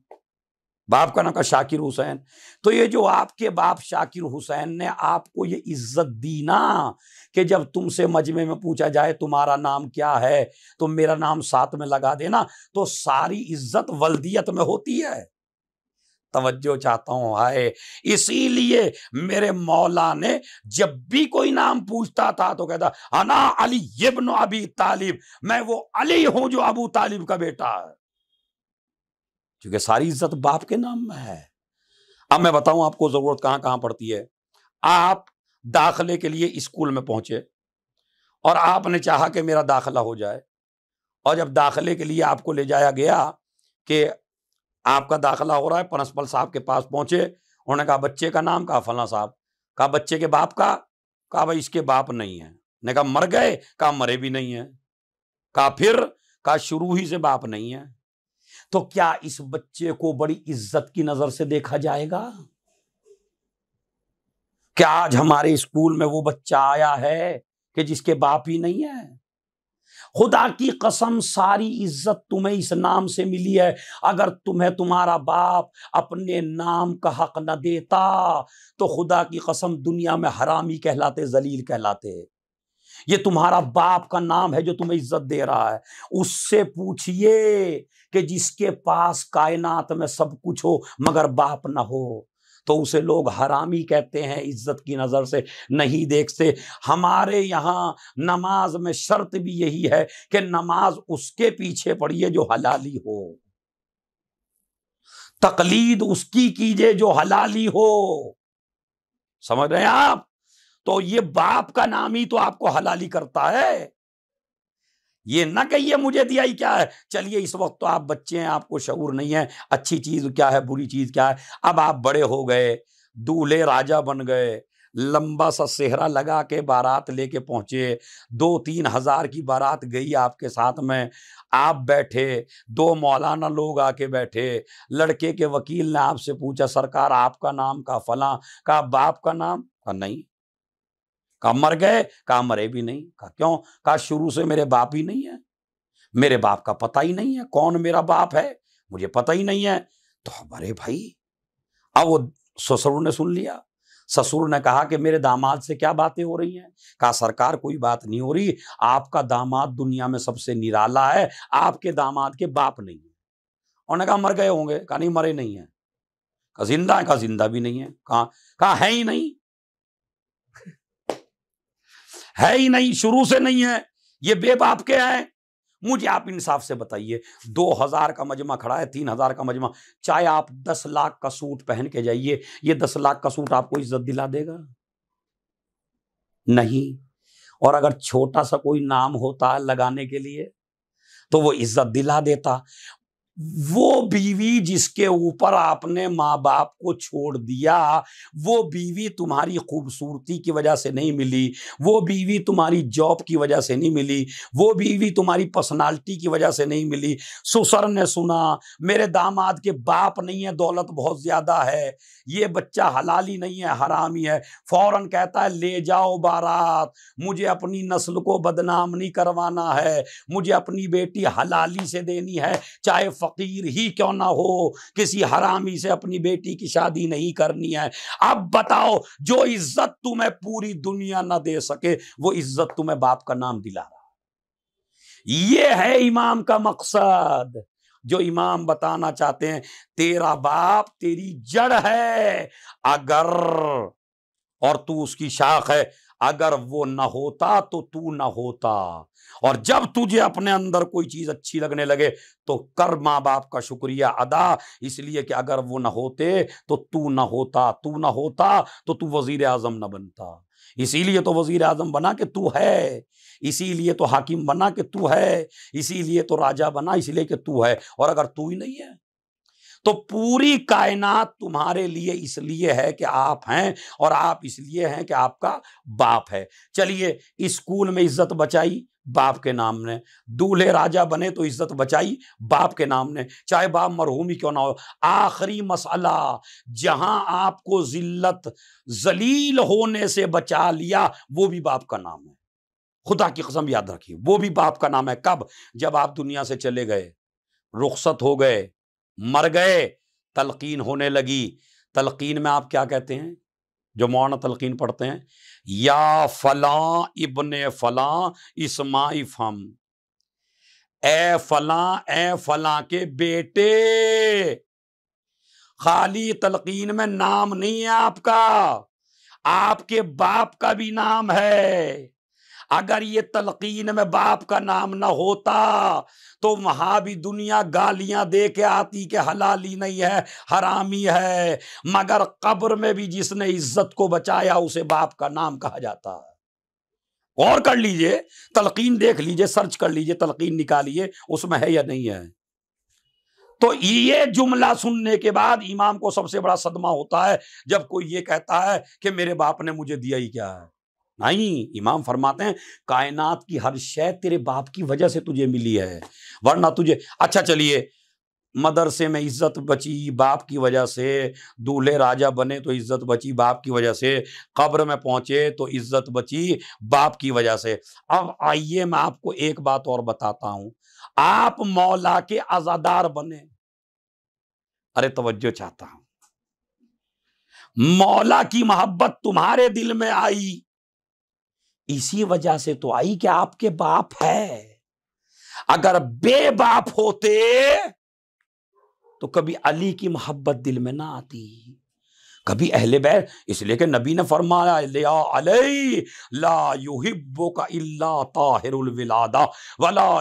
बाप का नाम का शाकिर हुसैन तो ये जो आपके बाप शाकिर हुसैन ने आपको ये इज्जत दी ना कि जब तुमसे मजमे में पूछा जाए तुम्हारा नाम क्या है तो मेरा नाम साथ में लगा देना तो सारी इज्जत वल्दियत में होती है तवज्जो चाहता हूँ हाय इसीलिए मेरे मौला ने जब भी कोई नाम पूछता था तो कहता अना अली अबी तालिब मैं वो अली हूँ जो अबू तालिब का बेटा है क्योंकि सारी इज्जत बाप के नाम में है अब मैं बताऊं आपको जरूरत कहां कहां पड़ती है आप दाखिले के लिए स्कूल में पहुंचे और आपने चाहा कि मेरा दाखिला हो जाए और जब दाखिले के लिए आपको ले जाया गया कि आपका दाखिला हो रहा है प्रिंसिपल साहब के पास पहुंचे उन्होंने कहा बच्चे का नाम कहा फला साहब कहा बच्चे के बाप का कहा भाई इसके बाप नहीं है ने कहा मर गए कहा मरे भी नहीं है कहा फिर कहा शुरू ही से बाप नहीं है तो क्या इस बच्चे को बड़ी इज्जत की नजर से देखा जाएगा क्या आज हमारे स्कूल में वो बच्चा आया है कि जिसके बाप ही नहीं है खुदा की कसम सारी इज्जत तुम्हें इस नाम से मिली है अगर तुम्हें तुम्हारा बाप अपने नाम का हक न देता तो खुदा की कसम दुनिया में हरामी कहलाते जलील कहलाते ये तुम्हारा बाप का नाम है जो तुम्हें इज्जत दे रहा है उससे पूछिए कि जिसके पास कायनात में सब कुछ हो मगर बाप ना हो तो उसे लोग हरामी कहते हैं इज्जत की नज़र से नहीं देखते हमारे यहाँ नमाज में शर्त भी यही है कि नमाज उसके पीछे पढ़िए जो हलाली हो तकलीद उसकी कीजिए जो हलाली हो समझ रहे हैं आप तो ये बाप का नाम ही तो आपको हलाली करता है ये ना कहिए मुझे दिया ही क्या है चलिए इस वक्त तो आप बच्चे हैं आपको शऊर नहीं है अच्छी चीज क्या है बुरी चीज क्या है अब आप बड़े हो गए दूल्हे राजा बन गए लंबा सा सेहरा लगा के बारात लेके पहुंचे दो तीन हजार की बारात गई आपके साथ में आप बैठे दो मौलाना लोग आके बैठे लड़के के वकील ने आपसे पूछा सरकार आपका नाम का फला का बाप का नाम का नहीं कहा मर गए कहा मरे भी नहीं कहा क्यों कहा शुरू से मेरे बाप ही नहीं है मेरे बाप का पता ही नहीं है कौन मेरा बाप है मुझे पता ही नहीं है तो हमारे भाई अब वो ससुर ने सुन लिया ससुर ने कहा कि मेरे दामाद से क्या बातें हो रही हैं कहा सरकार कोई बात नहीं हो रही आपका दामाद दुनिया में सबसे निराला है आपके दामाद के बाप नहीं है उन्होंने कहा मर गए होंगे कहा नहीं मरे नहीं है कहा जिंदा है कहा जिंदा भी नहीं है कहा कहा है ही नहीं है ही नहीं शुरू से नहीं है ये बेबाप के हैं मुझे आप इंसाफ से बताइए दो हजार का मजमा खड़ा है तीन हजार का मजमा चाहे आप दस लाख का सूट पहन के जाइए ये दस लाख का सूट आपको इज्जत दिला देगा नहीं और अगर छोटा सा कोई नाम होता लगाने के लिए तो वो इज्जत दिला देता वो बीवी जिसके ऊपर आपने माँ बाप को छोड़ दिया वो बीवी तुम्हारी खूबसूरती की वजह से नहीं मिली वो बीवी तुम्हारी जॉब की वजह से नहीं मिली वो बीवी तुम्हारी पर्सनालिटी की वजह से नहीं मिली सुसर ने सुना मेरे दामाद के बाप नहीं है दौलत बहुत ज़्यादा है ये बच्चा हलाली नहीं है हराम ही है फ़ौर कहता है ले जाओ बारात मुझे अपनी नस्ल को बदनाम नहीं करवाना है मुझे अपनी बेटी हलाली से देनी है चाहे फ़कीर ही क्यों ना हो किसी हरामी से अपनी बेटी की शादी नहीं करनी है अब बताओ जो इज्जत तुम्हें पूरी दुनिया ना दे सके वो इज्जत तुम्हें बाप का नाम दिला रहा ये है इमाम का मकसद जो इमाम बताना चाहते हैं तेरा बाप तेरी जड़ है अगर और तू उसकी शाख है अगर वो ना होता तो तू ना होता और जब तुझे अपने अंदर कोई चीज़ अच्छी लगने लगे तो कर माँ बाप का शुक्रिया अदा इसलिए कि अगर वो ना होते तो तू ना होता तू ना होता तो तू वज़ी अजम ना बनता इसीलिए तो वजीर अजम बना कि तू है इसीलिए तो हाकिम बना कि तू है इसीलिए तो राजा बना इसलिए कि तू है और अगर तू ही नहीं है तो पूरी कायनात तुम्हारे लिए इसलिए है कि आप हैं और आप इसलिए हैं कि आपका बाप है चलिए स्कूल में इज्जत बचाई बाप के नाम ने दूल्हे राजा बने तो इज्जत बचाई बाप के नाम ने चाहे बाप मरहूमी क्यों ना हो आखिरी मसला जहां आपको जिल्लत जलील होने से बचा लिया वो भी बाप का नाम है खुदा की कसम याद रखिए वो भी बाप का नाम है कब जब आप दुनिया से चले गए रुखसत हो गए मर गए तलकीन होने लगी तलकीन में आप क्या कहते हैं जो मौना तलकीन पढ़ते हैं या फलां इबन फला इसमा इफम ए फला ए फला के बेटे खाली तलकीन में नाम नहीं है आपका आपके बाप का भी नाम है अगर ये तलकीन में बाप का नाम ना होता तो वहां भी दुनिया गालियां दे के आती के हलाली नहीं है हरामी है मगर कब्र में भी जिसने इज्जत को बचाया उसे बाप का नाम कहा जाता है और कर लीजिए तलकीन देख लीजिए सर्च कर लीजिए तलकीन निकालिए उसमें है या नहीं है तो ये जुमला सुनने के बाद इमाम को सबसे बड़ा सदमा होता है जब कोई ये कहता है कि मेरे बाप ने मुझे दिया ही क्या है नहीं इमाम फरमाते हैं कायनात की हर शय तेरे बाप की वजह से तुझे मिली है वरना तुझे अच्छा चलिए मदरसे में इज्जत बची बाप की वजह से दूल्हे राजा बने तो इज्जत बची बाप की वजह से कब्र में पहुंचे तो इज्जत बची बाप की वजह से अब आइए मैं आपको एक बात और बताता हूं आप मौला के आजादार बने अरे तवज्जो चाहता हूं मौला की मोहब्बत तुम्हारे दिल में आई इसी वजह से तो आई कि आपके बाप है अगर बेबाप होते तो कभी अली की मोहब्बत दिल में ना आती कभी अहले बैर इसलिए कि नबी ने फरमाया ला वला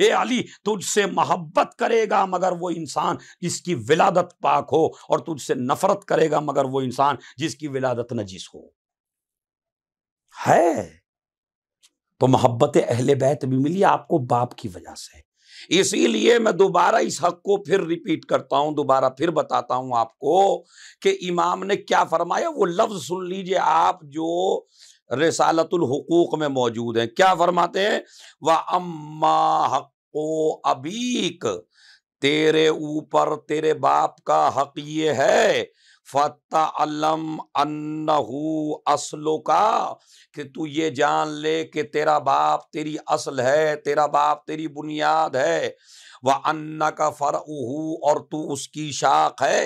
ए अली तुझसे मोहब्बत करेगा मगर वो इंसान जिसकी विलादत पाक हो और तुझसे नफरत करेगा मगर वो इंसान जिसकी विलादत नजीस हो है तो मोहब्बत अहल बैत भी मिली आपको बाप की वजह से इसीलिए मैं दोबारा इस हक को फिर रिपीट करता हूं दोबारा फिर बताता हूं आपको कि इमाम ने क्या फरमाया वो लफ्ज सुन लीजिए आप जो रसालतुल हकूक में मौजूद हैं क्या फरमाते हैं वह अम्मा हको अबीक तेरे ऊपर तेरे बाप का हक ये है फ़तम अन्नहू असलो का कि तू ये जान ले कि तेरा बाप तेरी असल है तेरा बाप तेरी बुनियाद है वह अन्ना का फर उहू और तू उसकी शाख है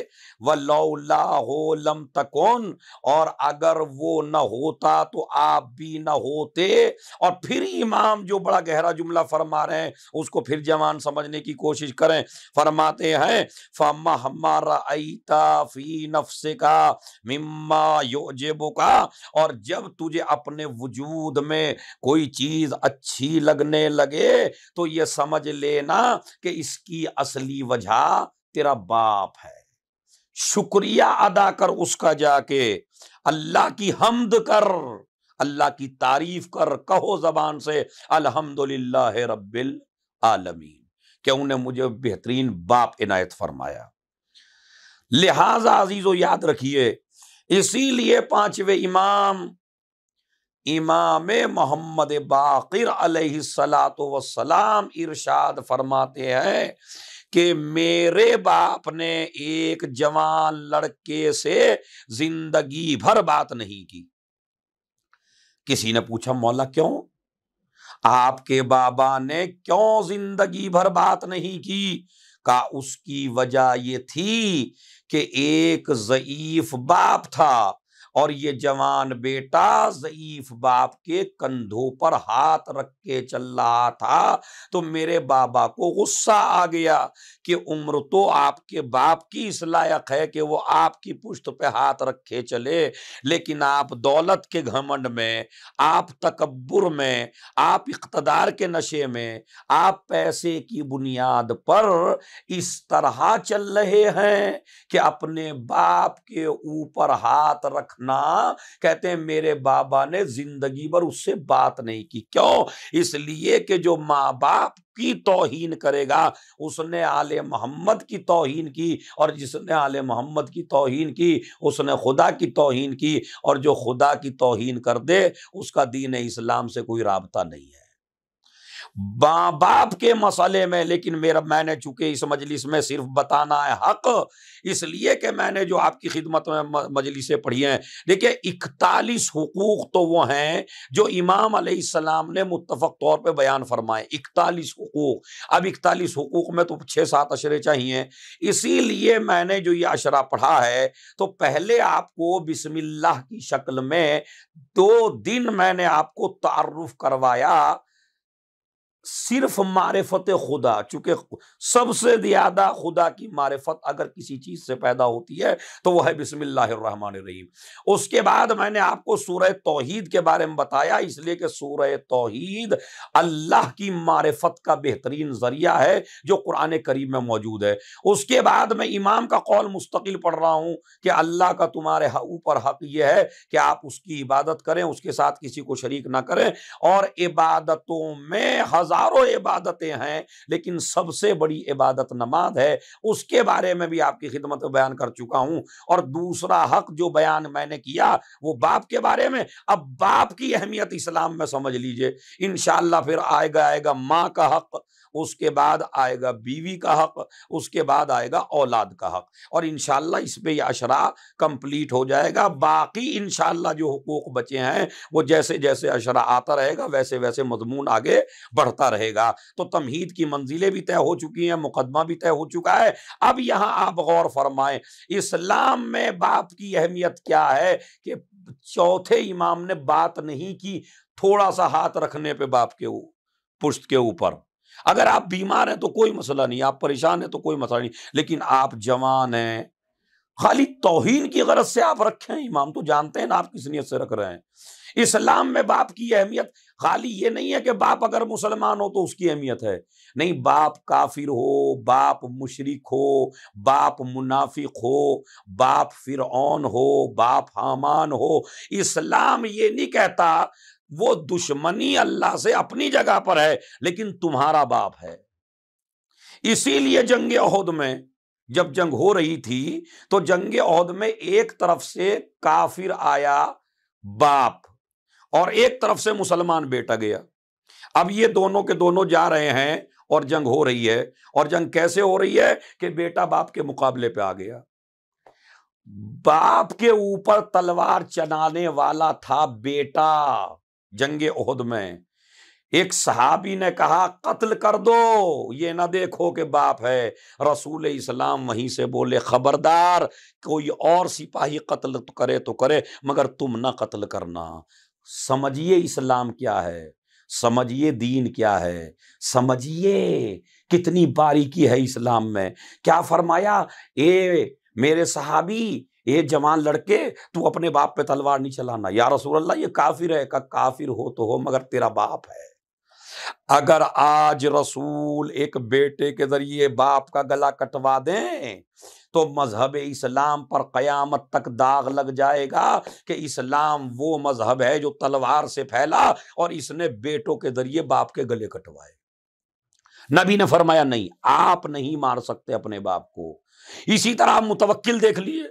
वह लौला हो लम तकोन और अगर वो न होता तो आप भी न होते और फिर इमाम जो बड़ा गहरा जुमला फरमा रहे हैं उसको फिर जवान समझने की कोशिश करें फरमाते हैं फ़मा हमारा फी नफ नफ्सिका मिम्मा का और जब तुझे अपने वजूद में कोई चीज अच्छी लगने लगे तो ये समझ लेना कि इसकी असली वजह तेरा बाप है शुक्रिया अदा कर उसका जाके अल्लाह की हमद कर अल्लाह की तारीफ कर कहो जबान से अल्हम्दुलिल्लाह रब्बिल आलमीन क्या उन्हें मुझे बेहतरीन बाप इनायत फरमाया लिहाजा अजीज़ो याद रखिए इसीलिए पांचवे इमाम इमाम मोहम्मद बाकिर अलैहिस्सलात वसलाम इरशाद फरमाते हैं कि मेरे बाप ने एक जवान लड़के से जिंदगी भर बात नहीं की किसी ने पूछा मौला क्यों आपके बाबा ने क्यों जिंदगी भर बात नहीं की का उसकी वजह यह थी कि एक ज़यीफ बाप था और ये जवान बेटा ज़यीफ बाप के कंधों पर हाथ रख के चल रहा था तो मेरे बाबा को गुस्सा आ गया कि उम्र तो आपके बाप की इस लायक है कि वो आपकी पुश्त पे हाथ रखे चले लेकिन आप दौलत के घमंड में आप तकबर में आप इकतदार के नशे में आप पैसे की बुनियाद पर इस तरह चल रहे हैं कि अपने बाप के ऊपर हाथ रखना घटना कहते हैं मेरे बाबा ने जिंदगी भर उससे बात नहीं की क्यों इसलिए कि जो माँ बाप की तोहन करेगा उसने आले मोहम्मद की तोहन की और जिसने आले मोहम्मद की तोहन की उसने खुदा की तोहन की और जो खुदा की तोहन कर दे उसका दीन इस्लाम से कोई रबता नहीं है बाप के मसले में लेकिन मेरा मैंने चूंकि इस मजलिस में सिर्फ बताना है हक इसलिए कि मैंने जो आपकी खिदमत में मजलिसें पढ़ी हैं देखिए इकतालीस हकूक तो वो हैं जो इमाम अलैहिस्सलाम ने मुतफ़ तौर पर बयान फरमाए इकतालीस हकूक अब इकतालीस हकूक में तो छः सात अशरे चाहिए इसीलिए मैंने जो ये अशरा पढ़ा है तो पहले आपको बिसमिल्लाह की शक्ल में दो दिन मैंने आपको तारुफ करवाया सिर्फ मारफत खुदा चूंकि सबसे ज़्यादा खुदा की मारफत अगर किसी चीज़ से पैदा होती है तो वह है रहीम उसके बाद मैंने आपको सूरह तोहीद के बारे में बताया इसलिए कि सूरह तोहीद अल्लाह की मारफत का बेहतरीन ज़रिया है जो कुरान करीब में मौजूद है उसके बाद मैं इमाम का कौल मुस्तकिल पढ़ रहा हूँ कि अल्लाह का तुम्हारे ऊपर हक यह है कि आप उसकी इबादत करें उसके साथ किसी को शरीक ना करें और इबादतों में हज़ार हजारों इबादतें हैं लेकिन सबसे बड़ी इबादत नमाज है उसके बारे में भी आपकी खिदमत बयान कर चुका हूं और दूसरा हक जो बयान मैंने किया वो बाप के बारे में अब बाप की अहमियत इस्लाम में समझ लीजिए इन फिर आएगा आएगा माँ का हक उसके बाद आएगा बीवी का हक उसके बाद आएगा औलाद का हक और इन इस पर यह अशरा कम्प्लीट हो जाएगा बाकी इन जो हकूक़ बचे हैं वो जैसे जैसे अशरा आता रहेगा वैसे वैसे मजमून आगे बढ़ता रहेगा तो तमहीद की मंजिलें भी तय हो चुकी हैं मुकदमा भी तय हो चुका है अब यहाँ आप गौर फरमाएं इस्लाम में बाप की अहमियत क्या है कि चौथे इमाम ने बात नहीं की थोड़ा सा हाथ रखने पे बाप के पुश्त के ऊपर अगर आप बीमार हैं तो कोई मसला नहीं आप परेशान हैं तो कोई मसला नहीं लेकिन आप जवान हैं खाली तोहन की गरज से आप हैं इमाम तो जानते हैं ना आप किस नीयत से रख रहे हैं इस्लाम में बाप की अहमियत खाली ये नहीं है कि बाप अगर मुसलमान हो तो उसकी अहमियत है नहीं बाप काफिर हो बाप मुशरक हो बाप मुनाफिक हो बाप फिर हो बाप हामान हो इस्लाम ये नहीं कहता वो दुश्मनी अल्लाह से अपनी जगह पर है लेकिन तुम्हारा बाप है इसीलिए जंग अहद में जब जंग हो रही थी तो जंग अहद में एक तरफ से काफिर आया बाप और एक तरफ से मुसलमान बेटा गया अब ये दोनों के दोनों जा रहे हैं और जंग हो रही है और जंग कैसे हो रही है कि बेटा बाप के मुकाबले पे आ गया बाप के ऊपर तलवार चलाने वाला था बेटा जंग ओहद में एक सहाबी ने कहा कत्ल कर दो ये ना देखो कि बाप है रसूल इस्लाम वहीं से बोले खबरदार कोई और सिपाही कत्ल तो करे तो करे मगर तुम ना कत्ल करना समझिए इस्लाम क्या है समझिए दीन क्या है समझिए कितनी बारीकी है इस्लाम में क्या फरमाया ए मेरे सहाबी ये जवान लड़के तू अपने बाप पे तलवार नहीं चलाना या रसूल अल्लाह ये काफिर है का काफिर हो तो हो मगर तेरा बाप है अगर आज रसूल एक बेटे के जरिए बाप का गला कटवा दें तो मजहब इस्लाम पर क़यामत तक दाग लग जाएगा कि इस्लाम वो मजहब है जो तलवार से फैला और इसने बेटों के जरिए बाप के गले कटवाए नबी ने फरमाया नहीं आप नहीं मार सकते अपने बाप को इसी तरह आप मुतवक्किल देख लिए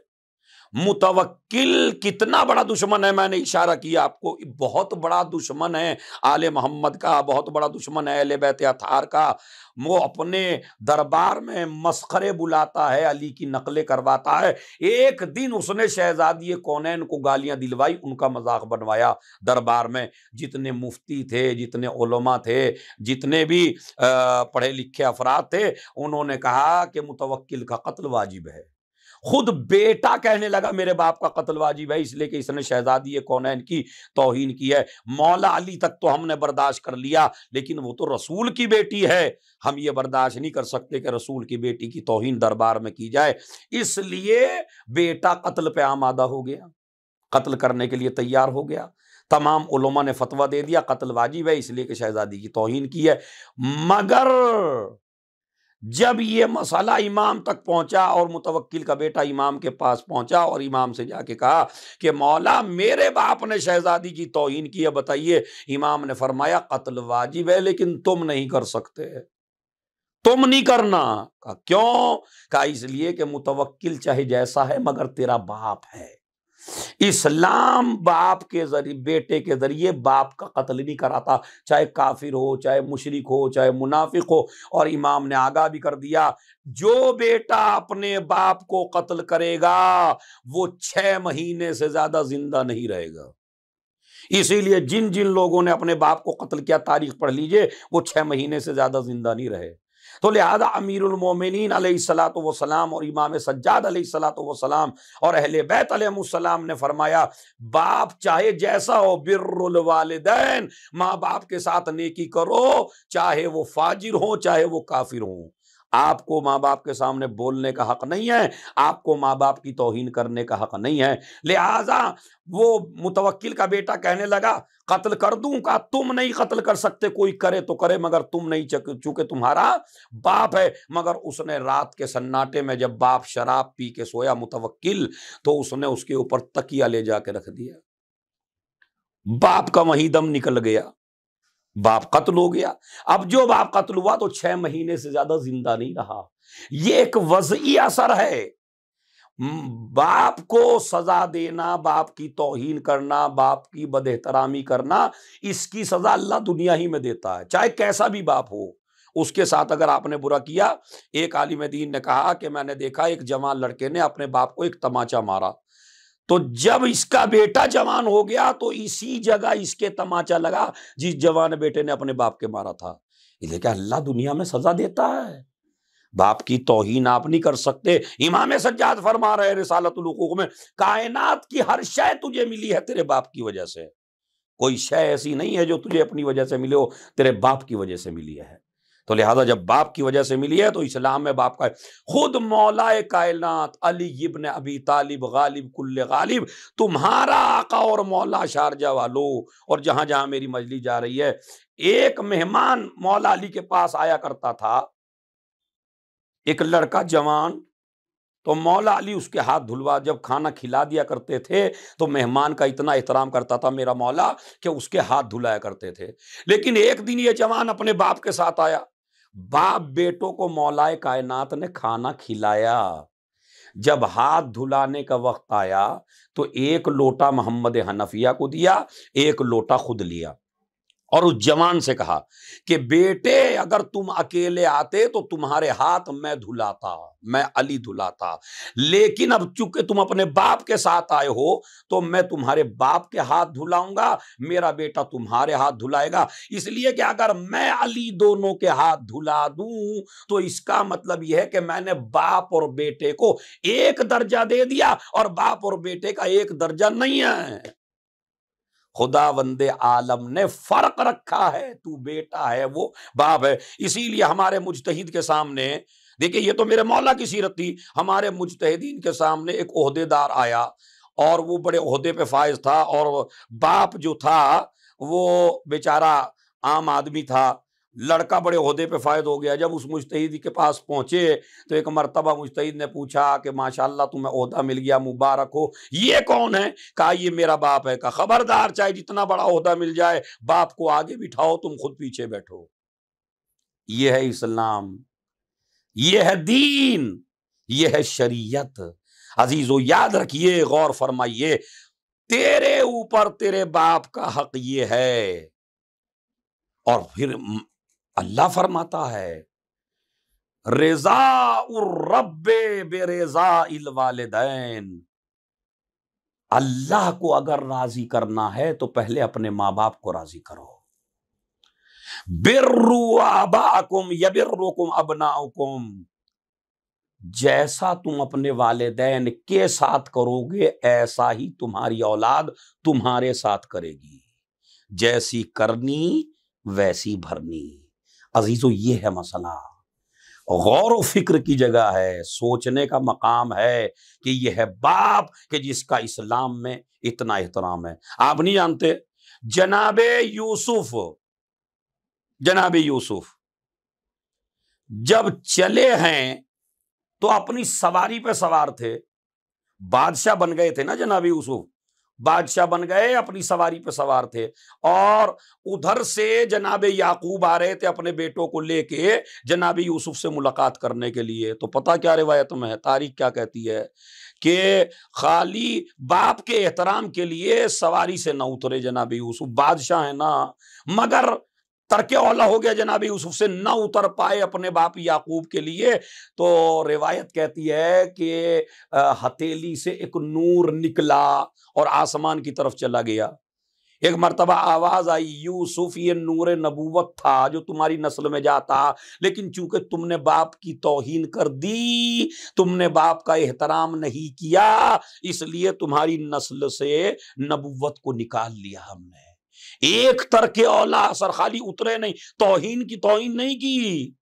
मुतवक्किल कितना बड़ा दुश्मन है मैंने इशारा किया आपको बहुत बड़ा दुश्मन है आले मोहम्मद का बहुत बड़ा दुश्मन है अले बैत अथार का वो अपने दरबार में मस्खरे बुलाता है अली की नकलें करवाता है एक दिन उसने शहजादी कौनैन को गालियां दिलवाई उनका मजाक बनवाया दरबार में जितने मुफ्ती थे जितने ओलमा थे जितने भी पढ़े लिखे अफराद थे उन्होंने कहा कि मुतवक्किल का कत्ल वाजिब है खुद बेटा कहने लगा मेरे बाप का कत्ल वाजिब है इसलिए कि इसने शहजादी कौन है इनकी तोहिन की है मौला अली तक तो हमने बर्दाश्त कर लिया लेकिन वो तो रसूल की बेटी है हम ये बर्दाश्त नहीं कर सकते कि रसूल की बेटी की तोहन दरबार में की जाए इसलिए बेटा कत्ल पे आमादा हो गया कत्ल करने के लिए तैयार हो गया तमाम उलमा ने फतवा दे दिया कत्ल वाजिब है इसलिए कि शहजादी की तोहन की है मगर जब ये मसाला इमाम तक पहुंचा और मुतवक्किल का बेटा इमाम के पास पहुंचा और इमाम से जाके कहा कि मौला मेरे बाप ने शहजादी की तोहन की है बताइए इमाम ने फरमाया कत्ल वाजिब है लेकिन तुम नहीं कर सकते तुम नहीं करना कहा क्यों कहा इसलिए कि मुतवक्किल चाहे जैसा है मगर तेरा बाप है इस्लाम बाप के जरिए बेटे के जरिए बाप का कत्ल नहीं कराता चाहे काफिर हो चाहे मुशरक हो चाहे मुनाफिक हो और इमाम ने आगा भी कर दिया जो बेटा अपने बाप को कत्ल करेगा वो छह महीने से ज़्यादा जिंदा नहीं रहेगा इसीलिए जिन जिन लोगों ने अपने बाप को कत्ल किया तारीख पढ़ लीजिए वो छह महीने से ज़्यादा जिंदा नहीं रहे तो लिहाजा अमीरमिन सलात वसलाम और इमाम सज्जाद सलात वसलाम और अहल बैत ने फरमाया बाप चाहे जैसा हो बिरदेन माँ बाप के साथ नेकी करो चाहे वो फाजिर हो चाहे वो काफिर हों आपको माँ बाप के सामने बोलने का हक नहीं है आपको माँ बाप की तोहिन करने का हक नहीं है लिहाजा वो मुतवक्किल का बेटा कहने लगा कत्ल कर दूं का तुम नहीं कत्ल कर सकते कोई करे तो करे मगर तुम नहीं चूंकि तुम्हारा बाप है मगर उसने रात के सन्नाटे में जब बाप शराब पी के सोया मुतवक्किल तो उसने उसके ऊपर तकिया ले जाके रख दिया बाप का वही दम निकल गया बाप कत्ल हो गया अब जो बाप कत्ल हुआ तो छह महीने से ज्यादा जिंदा नहीं रहा ये एक वजी असर है बाप को सजा देना बाप की तोहन करना बाप की बदहतरामी करना इसकी सजा अल्लाह दुनिया ही में देता है चाहे कैसा भी बाप हो उसके साथ अगर आपने बुरा किया एक आलिम दीन ने कहा कि मैंने देखा एक जवान लड़के ने अपने बाप को एक तमाचा मारा तो जब इसका बेटा जवान हो गया तो इसी जगह इसके तमाचा लगा जिस जवान बेटे ने अपने बाप के मारा था इसलिए क्या अल्लाह दुनिया में सजा देता है बाप की तोहिन आप नहीं कर सकते इमाम सज्जाद फरमा रहे रिसालतलूक में कायनात की हर शय तुझे मिली है तेरे बाप की वजह से कोई शय ऐसी नहीं है जो तुझे अपनी वजह से मिले हो तेरे बाप की वजह से मिली है तो लिहाजा जब बाप की वजह से मिली है तो इस्लाम में बाप का खुद मौलाए कायनात अली इब्न अबी तालिब गालिब कुल्ल गालिब तुम्हारा आका और मौला शारजा वालो और जहां जहां मेरी मजली जा रही है एक मेहमान मौला अली के पास आया करता था एक लड़का जवान तो मौला अली उसके हाथ धुलवा जब खाना खिला दिया करते थे तो मेहमान का इतना एहतराम करता था मेरा मौला कि उसके हाथ धुलाया करते थे लेकिन एक दिन ये जवान अपने बाप के साथ आया बाप बेटों को मौलाए कायनात ने खाना खिलाया जब हाथ धुलाने का वक्त आया तो एक लोटा मोहम्मद हनफिया को दिया एक लोटा खुद लिया और उस जवान से कहा कि बेटे अगर तुम अकेले आते तो तुम्हारे हाथ मैं धुलाता मैं अली धुलाता लेकिन अब चूंकि तुम अपने बाप के साथ आए हो तो मैं तुम्हारे बाप के हाथ धुलाऊंगा मेरा बेटा तुम्हारे हाथ धुलाएगा इसलिए कि अगर मैं अली दोनों के हाथ धुला दूं तो इसका मतलब यह है कि मैंने बाप और बेटे को एक दर्जा दे दिया और बाप और बेटे का एक दर्जा नहीं है खुदा वंदे आलम ने फर्क रखा है तू बेटा है वो बाप है इसीलिए हमारे मुजतहिद के सामने देखिए ये तो मेरे मौला की सीरत थी हमारे मुजतहदीन के सामने एक अहदेदार आया और वो बड़े अहदे पे फायज था और बाप जो था वो बेचारा आम आदमी था लड़का बड़े अहदे पे फ़ायद हो गया जब उस मुश्तिदी के पास पहुंचे तो एक मरतबा मुश्तिद ने पूछा कि माशाल्लाह तुम्हें अहदा मिल गया मुबारक हो ये कौन है कहा ये मेरा बाप है कहा खबरदार चाहे जितना बड़ा अहदा मिल जाए बाप को आगे बिठाओ तुम खुद पीछे बैठो ये है इस्लाम ये है दीन ये है शरीयत अजीज़ो याद रखिए गौर फरमाइए तेरे ऊपर तेरे बाप का हक ये है और फिर अल्लाह फरमाता है रेजा बे बेरेजा इल वालदैन अल्लाह को अगर राजी करना है तो पहले अपने माँ बाप को राजी करो बिर्रू आबाकुम यबिर्रुकुम अबनाकुम जैसा तुम अपने वालदेन के साथ करोगे ऐसा ही तुम्हारी औलाद तुम्हारे साथ करेगी जैसी करनी वैसी भरनी अजीज़ो ये है मसला गौर फिक्र की जगह है सोचने का मकाम है कि यह है बाप कि जिसका इस्लाम में इतना एहतराम है आप नहीं जानते जनाब यूसुफ जनाब यूसुफ जब चले हैं तो अपनी सवारी पे सवार थे बादशाह बन गए थे ना जनाब यूसुफ बादशाह बन गए अपनी सवारी पर सवार थे और उधर से जनाब याकूब आ रहे थे अपने बेटों को लेके जनाब यूसुफ से मुलाकात करने के लिए तो पता क्या रिवायत में है तारीख क्या कहती है कि खाली बाप के एहतराम के लिए सवारी से ना उतरे जनाब यूसुफ बादशाह है ना मगर तरके वाला हो गया जनाबी यूसुफ से ना उतर पाए अपने बाप याकूब के लिए तो रिवायत कहती है कि हथेली से एक नूर निकला और आसमान की तरफ चला गया एक मरतबा आवाज आई यूसुफ ये नूर नबूवत था जो तुम्हारी नस्ल में जाता लेकिन चूंकि तुमने बाप की तोहिन कर दी तुमने बाप का एहतराम नहीं किया इसलिए तुम्हारी नस्ल से नबूवत को निकाल लिया हमने एक तर के औला असर खाली उतरे नहीं तोहिन की तोहिन नहीं की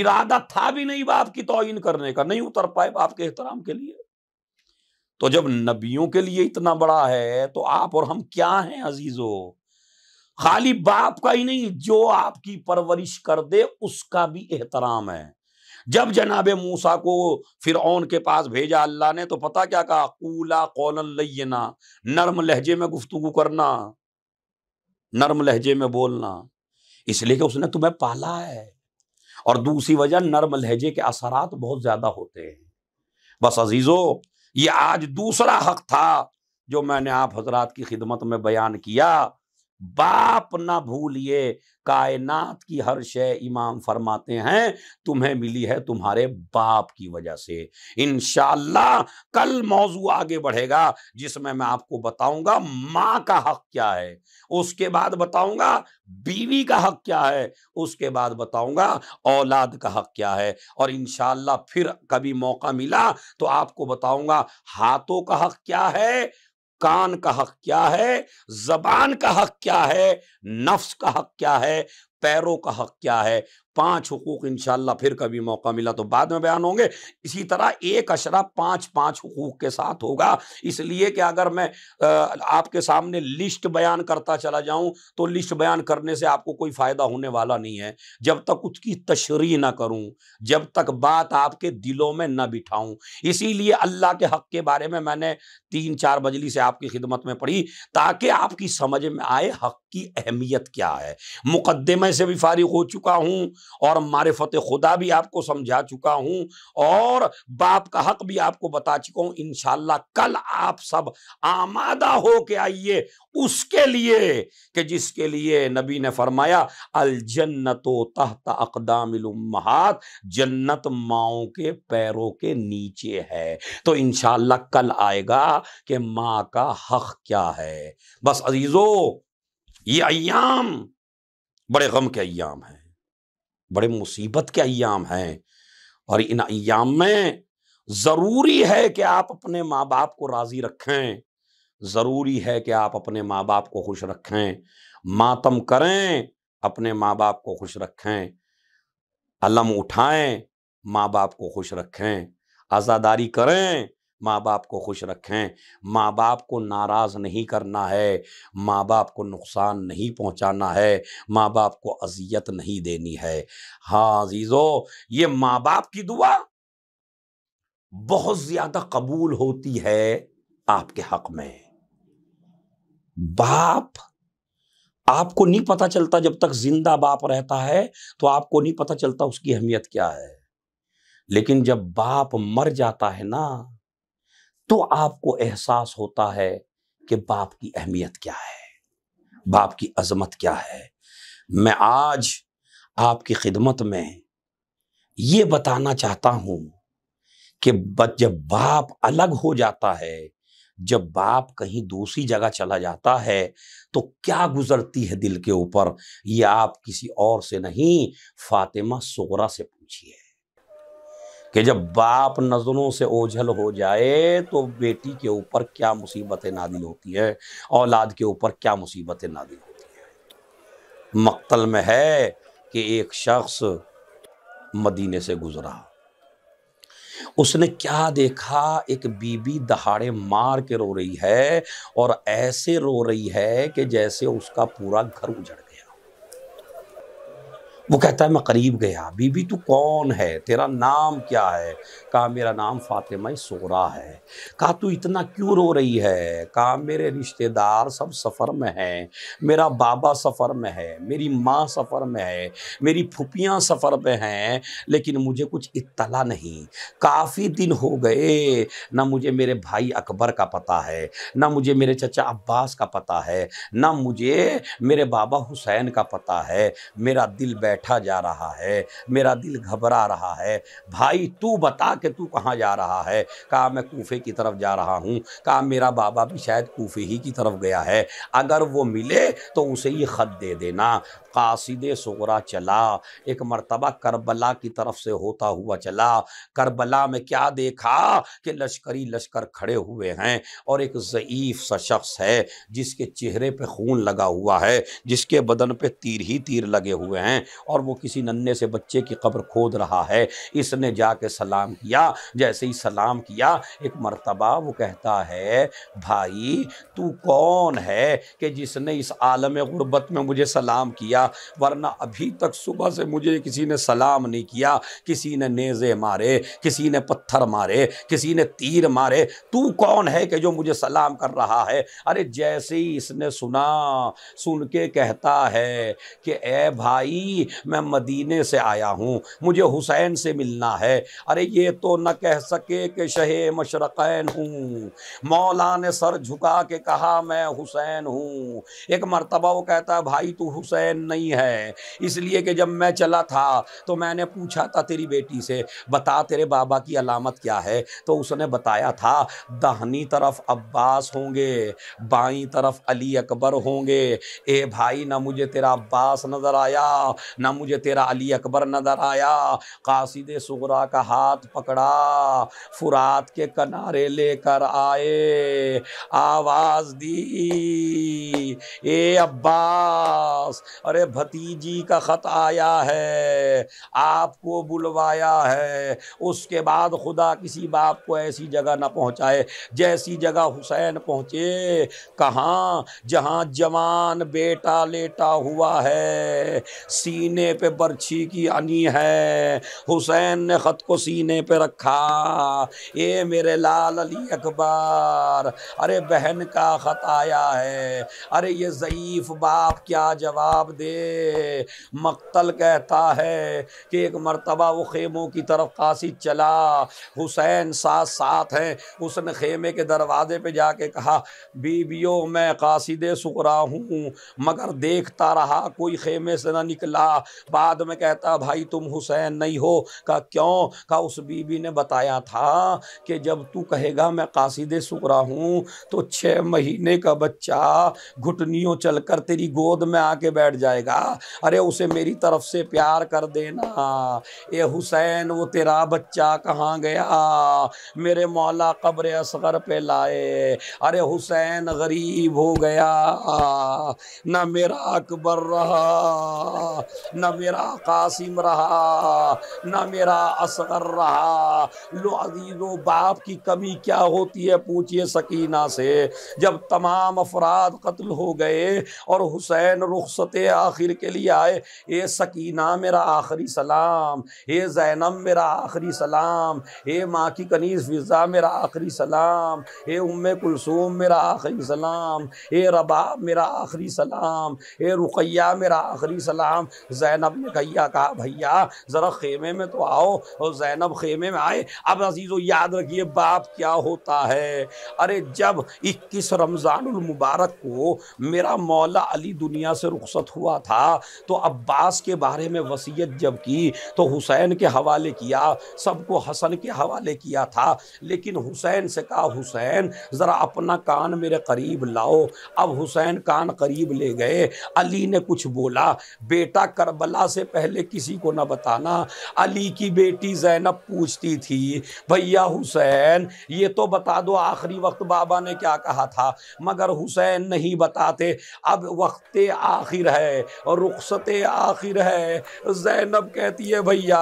इरादा था भी नहीं बाप की तोहिन करने का नहीं उतर पाए बाप के एहतराम के लिए तो जब नबियों के लिए इतना बड़ा है तो आप और हम क्या हैं अजीजो खाली बाप का ही नहीं जो आपकी परवरिश कर दे उसका भी एहतराम है जब जनाब मूसा को फिर के पास भेजा अल्लाह ने तो पता क्या कहा कूला कौलन लयना नर्म लहजे में गुफ्तगु करना नर्म लहजे में बोलना इसलिए कि उसने तुम्हें पाला है और दूसरी वजह नर्म लहजे के असरात बहुत ज़्यादा होते हैं बस अजीज़ो ये आज दूसरा हक था जो मैंने आप हजरात की खिदमत में बयान किया बाप ना भूलिए कायनात की हर शय इमाम फरमाते हैं तुम्हें मिली है तुम्हारे बाप की वजह से इनशाला कल मौजू आगे बढ़ेगा जिसमें मैं आपको बताऊंगा माँ का हक क्या है उसके बाद बताऊंगा बीवी का हक क्या है उसके बाद बताऊंगा औलाद का हक क्या है और इन फिर कभी मौका मिला तो आपको बताऊंगा हाथों का हक क्या है कान का हक क्या है जबान का हक क्या है नफ्स का हक क्या है पैरों का हक क्या है पाँच हकूक़ इन फिर कभी मौका मिला तो बाद में बयान होंगे इसी तरह एक अशरा पाँच पाँच हकूक़ के साथ होगा इसलिए कि अगर मैं आपके सामने लिस्ट बयान करता चला जाऊँ तो लिस्ट बयान करने से आपको कोई फ़ायदा होने वाला नहीं है जब तक उसकी तशरी ना करूँ जब तक बात आपके दिलों में ना बिठाऊँ इसीलिए अल्लाह के हक़ के बारे में मैंने तीन चार बजली से आपकी खिदमत में पढ़ी ताकि आपकी समझ में आए हक़ की अहमियत क्या है मुकदमे से भी फारिग हो चुका हूँ और मारफत खुदा भी आपको समझा चुका हूं और बाप का हक भी आपको बता चुका हूं इन कल आप सब आमादा हो के आइए उसके लिए कि जिसके लिए नबी ने फरमाया जन्नतो तहत अकदाम महात जन्नत माओ के पैरों के नीचे है तो इनशाला कल आएगा कि माँ का हक क्या है बस अजीज़ो ये अयाम बड़े गम के अयाम हैं बड़े मुसीबत के अयाम हैं और इन अयाम में ज़रूरी है कि आप अपने माँ बाप को राज़ी रखें ज़रूरी है कि आप अपने माँ बाप को खुश रखें मातम करें अपने माँ बाप को खुश रखें अलम उठाएं माँ बाप को खुश रखें आज़ादारी करें माँ बाप को खुश रखें माँ बाप को नाराज़ नहीं करना है माँ बाप को नुकसान नहीं पहुँचाना है माँ बाप को अजियत नहीं देनी है हाँ अजीज़ो ये माँ बाप की दुआ बहुत ज़्यादा कबूल होती है आपके हक में बाप आपको नहीं पता चलता जब तक जिंदा बाप रहता है तो आपको नहीं पता चलता उसकी अहमियत क्या है लेकिन जब बाप मर जाता है ना तो आपको एहसास होता है कि बाप की अहमियत क्या है बाप की अजमत क्या है मैं आज आपकी खिदमत में ये बताना चाहता हूं कि जब बाप अलग हो जाता है जब बाप कहीं दूसरी जगह चला जाता है तो क्या गुजरती है दिल के ऊपर ये आप किसी और से नहीं फातिमा सोगरा से पूछिए कि जब बाप नज़रों से ओझल हो जाए तो बेटी के ऊपर क्या मुसीबतें नादिल होती है औलाद के ऊपर क्या मुसीबतें नादिल होती है मक्तल में है कि एक शख्स मदीने से गुज़रा उसने क्या देखा एक बीबी दहाड़े मार के रो रही है और ऐसे रो रही है कि जैसे उसका पूरा घर उजड़ वो कहता है मैं करीब गया बीबी तू कौन है तेरा नाम क्या है कहा मेरा नाम फातिमा सोरा है कहा तू इतना क्यों रो रही है कहा मेरे रिश्तेदार सब सफ़र में हैं मेरा बाबा सफ़र में है मेरी माँ सफ़र में है मेरी फुपियाँ सफ़र में हैं लेकिन मुझे कुछ इत्तला नहीं काफ़ी दिन हो गए ना मुझे मेरे भाई अकबर का पता है ना मुझे मेरे चचा अब्बास का पता है ना मुझे मेरे बाबा हुसैन का पता है मेरा दिल बैठ बैठा जा रहा है मेरा दिल घबरा रहा है भाई तू बता के तू कहाँ जा रहा है कहा मैं कोफे की तरफ जा रहा हूँ कहा मेरा बाबा भी शायद कोफे ही की तरफ गया है अगर वो मिले तो उसे ये ख़त दे देना कासिद सगरा चला एक मरतबा करबला की तरफ से होता हुआ चला करबला में क्या देखा कि लश्करी लश्कर खड़े हुए हैं और एक ज़यीफ़ सा शख्स है जिसके चेहरे पे खून लगा हुआ है जिसके बदन पे तीर ही तीर लगे हुए हैं और वो किसी नन्हे से बच्चे की कब्र खोद रहा है इसने जाके सलाम किया जैसे ही सलाम किया एक मरतबा वो कहता है भाई तू कौन है कि जिसने इस आलम गुर्बत में मुझे सलाम किया गया वरना अभी तक सुबह से मुझे किसी ने सलाम नहीं किया किसी ने नेज़े मारे किसी ने पत्थर मारे किसी ने तीर मारे तू कौन है कि जो मुझे सलाम कर रहा है अरे जैसे ही इसने सुना सुन के कहता है कि ए भाई मैं मदीने से आया हूँ मुझे हुसैन से मिलना है अरे ये तो न कह सके कि शहे मशरक़ैन हूँ मौला ने सर झुका के कहा मैं हुसैन हूँ एक मरतबा वो कहता है भाई तू हुसैन नहीं है इसलिए कि जब मैं चला था तो मैंने पूछा था तेरी बेटी से बता तेरे बाबा की अलामत क्या है तो उसने बताया था दाहनी तरफ अब्बास होंगे बाई तरफ अली अकबर होंगे ए भाई ना मुझे तेरा अब्बास नज़र आया ना मुझे तेरा अली अकबर नज़र आया कासिद सुगरा का हाथ पकड़ा फुरात के किनारे लेकर आए आवाज़ दी ए अब्बास अरे भतीजी का ख़त आया है आपको बुलवाया है उसके बाद खुदा किसी बाप को ऐसी जगह ना पहुंचाए जैसी जगह हुसैन पहुंचे कहाँ जहाँ जवान बेटा लेटा हुआ है सीने पे बर्छी की अनी है हुसैन ने ख़त को सीने पे रखा ए मेरे लाल अली अकबर अरे बहन का ख़त आया है अरे ये जईफ बाप क्या जवाब दे मक्तल कहता है कि एक मरतबा वो खेमों की तरफ कासिद चला हुसैन साथ साथ हैं उसने खेमे के दरवाज़े पे जाके कहा बीबियों मैं कासिद सुकरा हूँ मगर देखता रहा कोई खेमे से ना निकला बाद में कहता भाई तुम हुसैन नहीं हो का क्यों का उस बीबी ने बताया था कि जब तू कहेगा मैं कासिद सुकरा हूँ तो छः महीने का बच्चा घुटनियों चलकर तेरी गोद में आके बैठ जाए जाएगा अरे उसे मेरी तरफ से प्यार कर देना ए हुसैन वो तेरा बच्चा कहाँ गया मेरे मौला कब्र असगर पे लाए अरे हुसैन गरीब हो गया न मेरा अकबर रहा न मेरा कासिम रहा न मेरा असगर रहा लो अजीज़ो बाप की कमी क्या होती है पूछिए सकीना से जब तमाम अफराद कत्ल हो गए और हुसैन रुखसत आखिर के लिए आए ए सकीना मेरा आखिरी सलाम ए जैनम मेरा आखिरी सलाम ए माँ की कनीस फ़िज़ा मेरा आखिरी सलाम ए उम कुलसूम मेरा आखिरी सलाम ए रबाब मेरा आखिरी सलाम ए रुकैया मेरा आखिरी सलाम जैनब ने कैया कहा भैया ज़रा खेमे में तो आओ और जैनब खेमे में आए अब अजीज़ों याद रखिए बाप क्या होता है अरे जब इक्कीस रमज़ान मुबारक को मेरा मौला अली दुनिया से रुखसत हुआ हुआ था तो अब्बास के बारे में वसीयत जब की तो हुसैन के हवाले किया सबको हसन के हवाले किया था लेकिन हुसैन से कहा हुसैन ज़रा अपना कान मेरे करीब लाओ अब हुसैन कान करीब ले गए अली ने कुछ बोला बेटा करबला से पहले किसी को ना बताना अली की बेटी जैनब पूछती थी भैया हुसैन ये तो बता दो आखिरी वक्त बाबा ने क्या कहा था मगर हुसैन नहीं बताते अब वक्त आखिर है और रुखसत आखिर है जैनब कहती है भैया